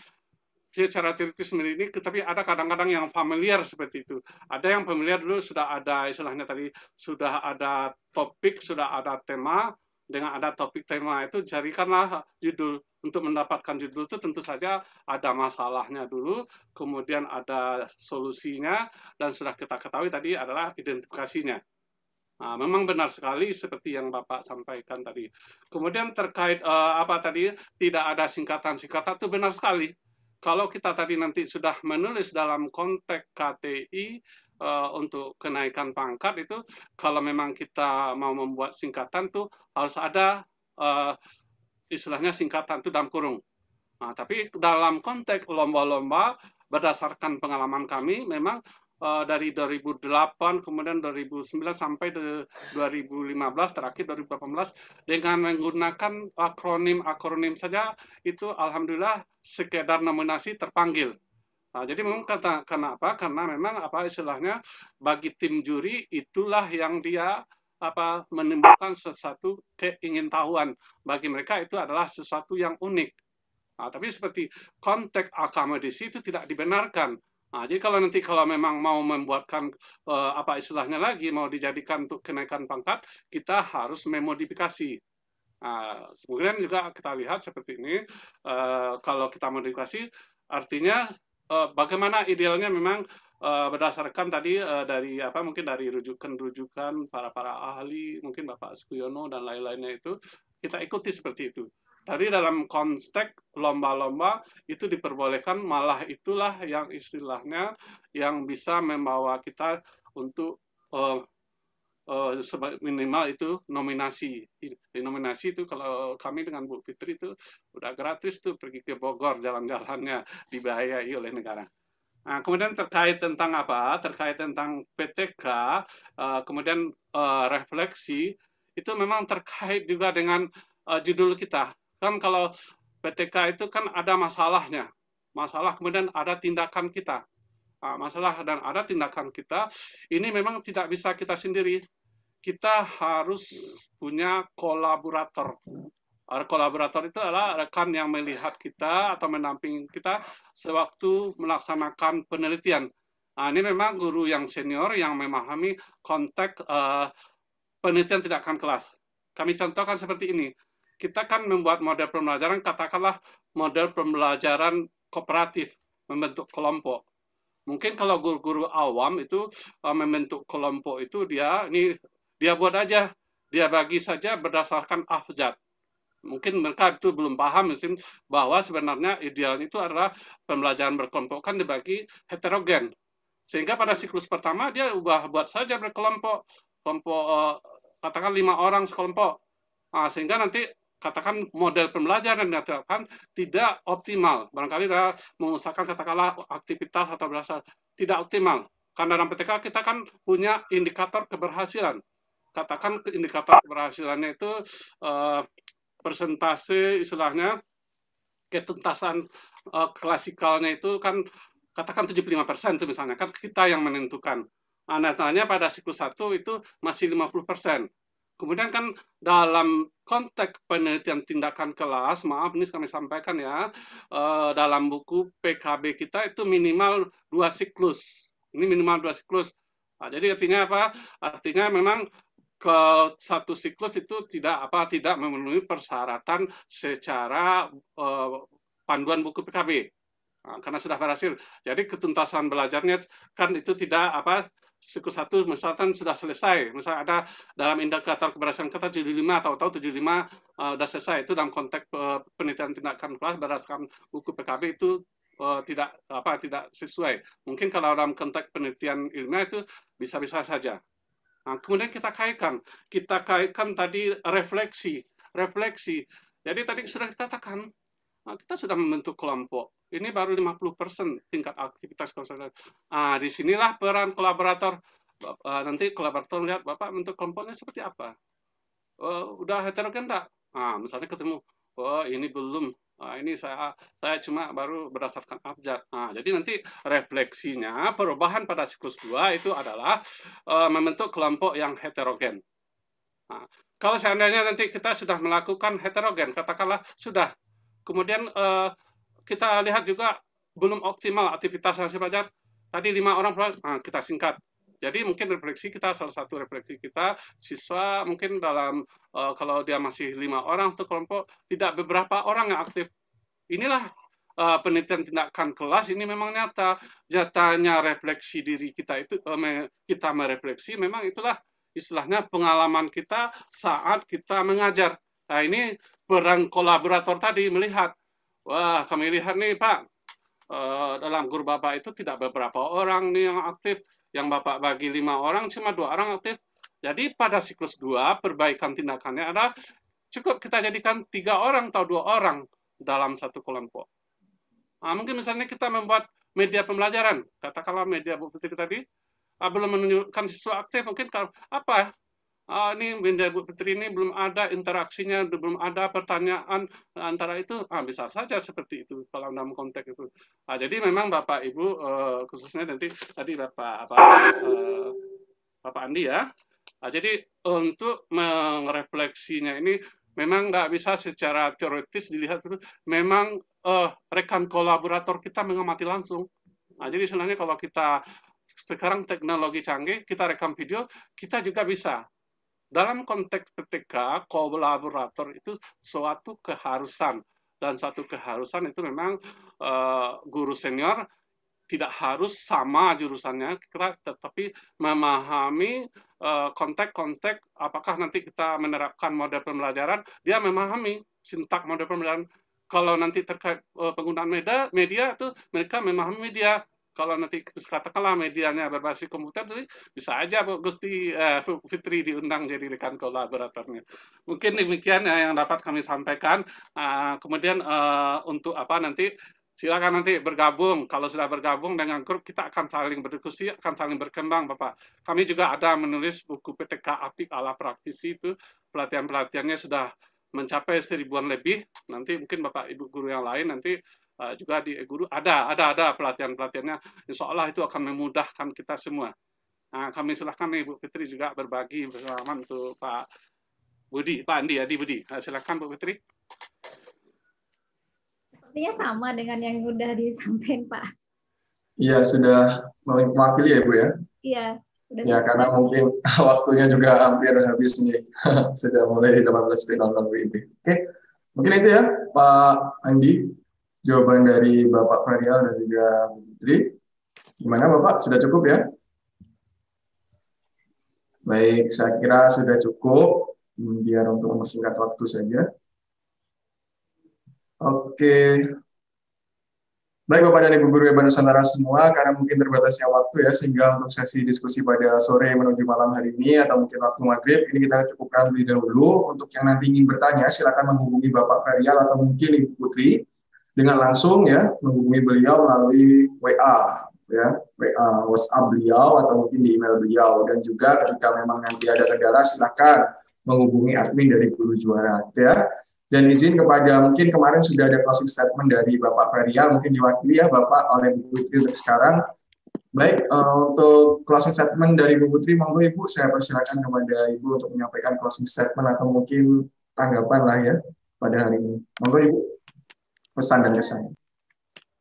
secara teoritis sendiri tetapi ada kadang-kadang yang familiar seperti itu. Ada yang familiar dulu sudah ada istilahnya tadi sudah ada topik, sudah ada tema, dengan ada topik tema itu carikanlah judul untuk mendapatkan judul itu tentu saja ada masalahnya dulu, kemudian ada solusinya, dan sudah kita ketahui tadi adalah identifikasinya. Nah, memang benar sekali seperti yang Bapak sampaikan tadi. Kemudian terkait uh, apa tadi tidak ada singkatan-singkatan itu benar sekali kalau kita tadi nanti sudah menulis dalam konteks KTI uh, eh, untuk kenaikan pangkat itu kalau memang kita mau membuat singkatan tuh harus ada uh, istilahnya singkatan itu dalam kurung. Nah, tapi dalam konteks lomba-lomba berdasarkan pengalaman kami memang Eh, dari 2008 kemudian 2009 sampai 2015 terakhir 2018 dengan menggunakan akronim akronim saja itu alhamdulillah sekedar nominasi terpanggil. Nah, jadi memang kata apa? Karena memang apa istilahnya bagi tim juri itulah yang dia apa menimbulkan sesuatu keingintahuan bagi mereka itu adalah sesuatu yang unik. Nah, tapi seperti konteks akademisi itu tidak dibenarkan Nah, jadi kalau nanti kalau memang mau membuatkan eh, apa istilahnya lagi mau dijadikan untuk kenaikan pangkat, kita harus memodifikasi. Nah, kemudian juga kita lihat seperti ini eh, kalau kita modifikasi artinya eh, bagaimana idealnya memang Uh, berdasarkan tadi uh, dari apa mungkin dari rujukan-rujukan para para ahli mungkin Bapak Sukyono dan lain-lainnya itu kita ikuti seperti itu. Tadi dalam konteks lomba-lomba itu diperbolehkan malah itulah yang istilahnya yang bisa membawa kita untuk uh, uh, minimal itu nominasi. Di nominasi itu kalau kami dengan Bu Fitri itu udah gratis tuh pergi ke Bogor jalan-jalannya dibayai oleh negara. Nah, kemudian terkait tentang apa? Terkait tentang PTK, uh, eh, kemudian uh, refleksi itu memang terkait juga dengan uh, judul kita Kan kalau PTK itu kan ada masalahnya. Masalah kemudian ada tindakan kita. Nah, masalah dan ada tindakan kita, ini memang tidak bisa kita sendiri. Kita harus punya kolaborator. Kolaborator itu adalah rekan yang melihat kita atau menamping kita sewaktu melaksanakan penelitian. Nah, ini memang guru yang senior yang memahami konteks uh, penelitian akan kelas. Kami contohkan seperti ini kita kan membuat model pembelajaran, katakanlah model pembelajaran kooperatif, membentuk kelompok. Mungkin kalau guru-guru awam itu uh, membentuk kelompok itu dia ini dia buat aja, dia bagi saja berdasarkan afjad. Mungkin mereka itu belum paham mungkin bahwa sebenarnya ideal itu adalah pembelajaran berkelompok kan dibagi heterogen. Sehingga pada siklus pertama dia ubah buat saja berkelompok, kelompok eh, katakan lima orang sekelompok. Nah, sehingga nanti katakan model pembelajaran yang diterapkan tidak optimal. Barangkali dia mengusahakan katakanlah aktivitas atau berasal tidak optimal. Karena dalam PTK kita kan punya indikator keberhasilan. Katakan indikator keberhasilannya itu eh, persentase istilahnya ketuntasan eh, klasikalnya itu kan katakan 75% persen itu misalnya kan kita yang menentukan. Nah, pada siklus satu itu masih 50%. persen Kemudian kan dalam konteks penelitian tindakan kelas, maaf ini kami sampaikan ya, eh, dalam buku PKB kita itu minimal dua siklus. Ini minimal dua siklus. Nah, jadi artinya apa? Artinya memang ke satu siklus itu tidak apa tidak memenuhi persyaratan secara eh, panduan buku PKB nah, karena sudah berhasil jadi ketuntasan belajarnya kan itu tidak apa siklus satu misalkan sudah selesai, misal ada dalam indikator keberhasilan kita 75, tahu-tahu 75 uh, sudah selesai. Itu dalam konteks uh, penelitian tindakan kelas berdasarkan buku PKB itu uh, tidak apa tidak sesuai. Mungkin kalau dalam konteks penelitian ilmiah itu bisa-bisa saja. Nah, kemudian kita kaitkan, kita kaitkan tadi refleksi, refleksi. Jadi tadi sudah dikatakan Nah, kita sudah membentuk kelompok. Ini baru 50% tingkat aktivitas konsultan. Nah, disinilah peran kolaborator. Ah, nanti kolaborator melihat, Bapak bentuk kelompoknya seperti apa? Oh, udah heterogen tak? Nah, misalnya ketemu, oh ini belum, Nah, ini saya saya cuma baru berdasarkan abjad. Nah, jadi nanti refleksinya perubahan pada siklus 2 itu adalah uh, membentuk kelompok yang heterogen. Nah, kalau seandainya nanti kita sudah melakukan heterogen, katakanlah sudah Kemudian uh, kita lihat juga belum optimal aktivitas hasil belajar. Tadi lima orang nah, kita singkat. Jadi mungkin refleksi kita salah satu refleksi kita siswa mungkin dalam uh, kalau dia masih lima orang satu kelompok tidak beberapa orang yang aktif. Inilah uh, penelitian tindakan kelas ini memang nyata Jatanya refleksi diri kita itu uh, kita merefleksi memang itulah istilahnya pengalaman kita saat kita mengajar. Nah ini perang kolaborator tadi melihat, wah kami lihat nih Pak, eh, dalam guru Bapak itu tidak beberapa orang nih yang aktif, yang Bapak bagi lima orang, cuma dua orang aktif. Jadi pada siklus dua perbaikan tindakannya adalah cukup kita jadikan tiga orang atau dua orang dalam satu kelompok. Nah, mungkin misalnya kita membuat media pembelajaran, katakanlah media Bu Putri tadi, ah, belum menunjukkan siswa aktif, mungkin apa ah, ini benda Bu Petri ini belum ada interaksinya, belum ada pertanyaan antara itu, ah, bisa saja seperti itu kalau dalam konteks itu. ah jadi memang Bapak Ibu eh, khususnya nanti tadi Bapak apa, eh, Bapak Andi ya. ah jadi untuk merefleksinya ini memang nggak bisa secara teoretis dilihat Memang eh, rekan kolaborator kita mengamati langsung. Nah, jadi sebenarnya kalau kita sekarang teknologi canggih, kita rekam video, kita juga bisa dalam konteks PTK, kolaborator itu suatu keharusan dan suatu keharusan itu memang uh, guru senior tidak harus sama jurusannya, tetapi memahami konteks eh, konteks-konteks apakah nanti kita menerapkan model pembelajaran, dia memahami sintak model pembelajaran. Kalau nanti terkait uh, penggunaan media, media itu mereka memahami media kalau nanti katakanlah medianya berbasis komputer jadi bisa aja Bu Gusti uh, Fitri diundang jadi rekan kolaboratornya. Mungkin demikian ya yang dapat kami sampaikan. Uh, kemudian uh, untuk apa nanti silakan nanti bergabung. Kalau sudah bergabung dengan grup, kita akan saling berdiskusi, akan saling berkembang, Bapak. Kami juga ada menulis buku PTK Apik ala praktisi itu, pelatihan-pelatihannya sudah mencapai seribuan lebih. Nanti mungkin Bapak Ibu guru yang lain nanti Eh, juga di guru ada ada ada pelatihan pelatihannya insya Allah itu akan memudahkan kita semua nah, kami silahkan Ibu Fitri juga berbagi bersama untuk Pak Budi Pak Andi ya di Budi nah, silahkan Bu Fitri sepertinya sama dengan yang sudah disampaikan Pak Iya sudah mewakili ya Bu ya iya ya karena mungkin waktunya juga hampir habis nih sudah mulai 18.00 ini oke mungkin itu ya Pak Andi jawaban dari Bapak Farial dan juga Bu Putri. Gimana Bapak, sudah cukup ya? Baik, saya kira sudah cukup. Biar untuk mempersingkat waktu saja. Oke. Baik Bapak dan Ibu Guru Eba Nusantara semua, karena mungkin terbatasnya waktu ya, sehingga untuk sesi diskusi pada sore menuju malam hari ini, atau mungkin waktu maghrib, ini kita cukupkan lebih dahulu. Untuk yang nanti ingin bertanya, silakan menghubungi Bapak Ferial atau mungkin Ibu Putri dengan langsung ya menghubungi beliau melalui WA ya WA WhatsApp beliau atau mungkin di email beliau dan juga jika memang nanti ada kendala silahkan menghubungi admin dari guru juara ya dan izin kepada mungkin kemarin sudah ada closing statement dari Bapak Ferial mungkin diwakili ya Bapak oleh Bu Putri untuk sekarang baik uh, untuk closing statement dari Bu Putri monggo Ibu saya persilakan kepada Ibu untuk menyampaikan closing statement atau mungkin tanggapan lah ya pada hari ini monggo Ibu pesan dan kesan.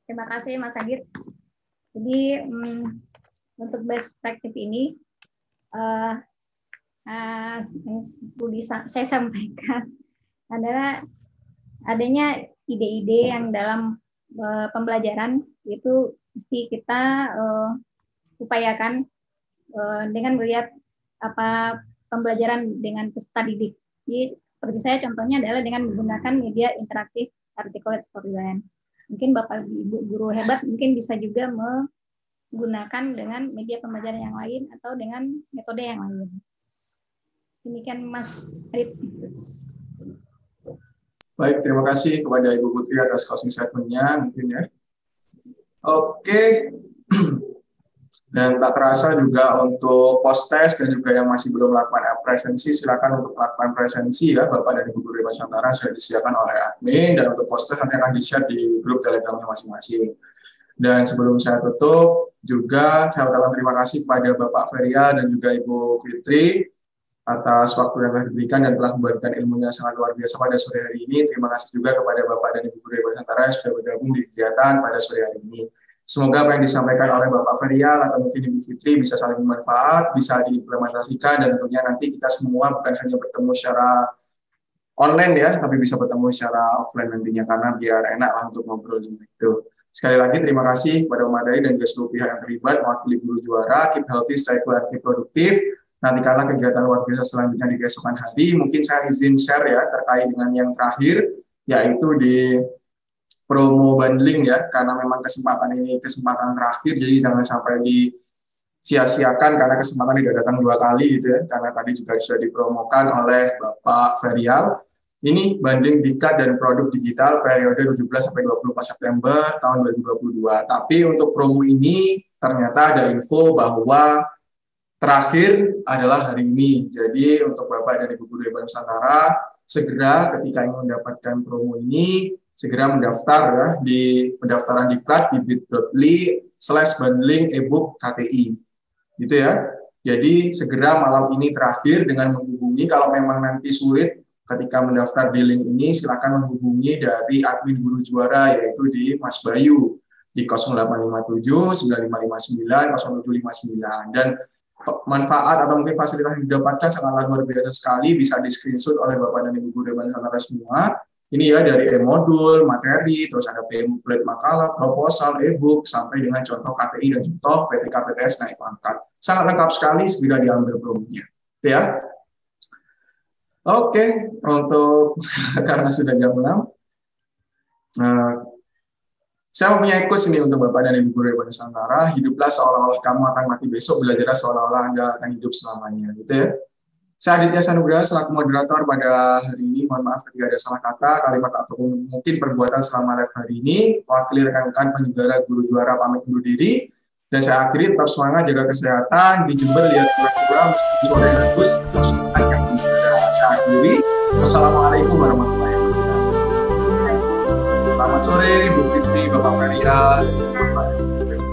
Terima kasih Mas Agir. Jadi um, untuk best practice ini uh, uh, saya sampaikan adalah adanya ide-ide yang dalam uh, pembelajaran itu mesti kita uh, upayakan uh, dengan melihat apa pembelajaran dengan peserta didik. Jadi seperti saya contohnya adalah dengan menggunakan media interaktif articulate storyline. Mungkin Bapak Ibu guru hebat mungkin bisa juga menggunakan dengan media pembelajaran yang lain atau dengan metode yang lain. Demikian Mas Arif. Baik, terima kasih kepada Ibu Putri atas closing statement-nya mungkin ya. Oke. Dan tak terasa juga untuk post test dan juga yang masih belum melakukan presensi, silakan untuk melakukan presensi ya Bapak dan Ibu Guru Nusantara sudah disiapkan oleh admin dan untuk post test nanti akan di-share di grup telegramnya masing-masing. Dan sebelum saya tutup, juga saya ucapkan terima kasih kepada Bapak Feria dan juga Ibu Fitri atas waktu yang telah diberikan dan telah memberikan ilmunya sangat luar biasa pada sore hari ini. Terima kasih juga kepada Bapak dan Ibu Guru Nusantara yang sudah bergabung di kegiatan pada sore hari ini. Semoga apa yang disampaikan oleh Bapak Ferial atau mungkin Ibu Fitri bisa saling bermanfaat, bisa diimplementasikan, dan tentunya nanti kita semua bukan hanya bertemu secara online ya, tapi bisa bertemu secara offline nantinya, karena biar enak lah untuk ngobrol itu. Sekali lagi terima kasih kepada Om dan juga seluruh pihak yang terlibat, mewakili guru juara, keep healthy, stay cool, produktif. keep produktif. Nantikanlah kegiatan luar biasa selanjutnya di keesokan hari. Mungkin saya izin share ya terkait dengan yang terakhir, yaitu di promo bundling ya karena memang kesempatan ini kesempatan terakhir jadi jangan sampai di sia-siakan karena kesempatan tidak datang dua kali gitu ya karena tadi juga sudah dipromokan oleh Bapak Ferial ini banding diklat dan produk digital periode 17 sampai 24 September tahun 2022. Tapi untuk promo ini ternyata ada info bahwa terakhir adalah hari ini. Jadi untuk Bapak dan Ibu Guru Hebat Nusantara, segera ketika ingin mendapatkan promo ini, segera mendaftar ya di pendaftaran diklat di bit.ly slash bundling ebook KTI. Gitu ya. Jadi segera malam ini terakhir dengan menghubungi kalau memang nanti sulit ketika mendaftar di link ini silakan menghubungi dari admin guru juara yaitu di Mas Bayu di 0857 9559 0759 dan manfaat atau mungkin fasilitas yang didapatkan sangat luar biasa sekali bisa di screenshot oleh Bapak dan Ibu guru dan semua ini ya dari e-modul, materi, terus ada template makalah, proposal, e-book, sampai dengan contoh KPI dan contoh PTK PTS naik pangkat. Sangat lengkap sekali, segera diambil promonya. Gitu ya. Oke, untuk karena sudah jam 6, uh, eh, saya mempunyai quotes ini untuk Bapak dan Ibu Guru Ibu Nusantara, hiduplah seolah-olah kamu akan mati besok, belajarlah seolah-olah Anda akan hidup selamanya, gitu ya. Saya Aditya Sanugra, selaku moderator pada hari ini. Mohon maaf jika ada salah kata, kalimat atau mungkin perbuatan selama live hari ini. Wakili rekan-rekan penyelenggara guru juara pamit undur diri. Dan saya akhiri tetap semangat, jaga kesehatan. Di Jember, lihat kura-kura, meskipun yang bagus, terus akan Saya akhiri. Wassalamualaikum warahmatullahi wabarakatuh. Selamat sore, Bu Fitri, Bapak Maria, malam.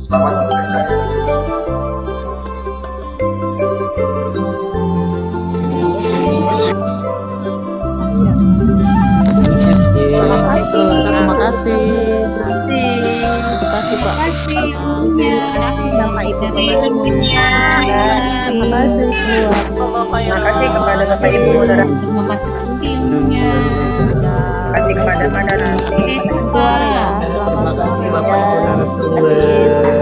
Selamat mendengarkan. Terima kasih. Terima kasih. Terima kasih Pak. Terima kasih Bapak Ibu. Terima kasih kepada Bapak Ibu Terima kasih Terima kasih kepada Terima kasih Bapak Ibu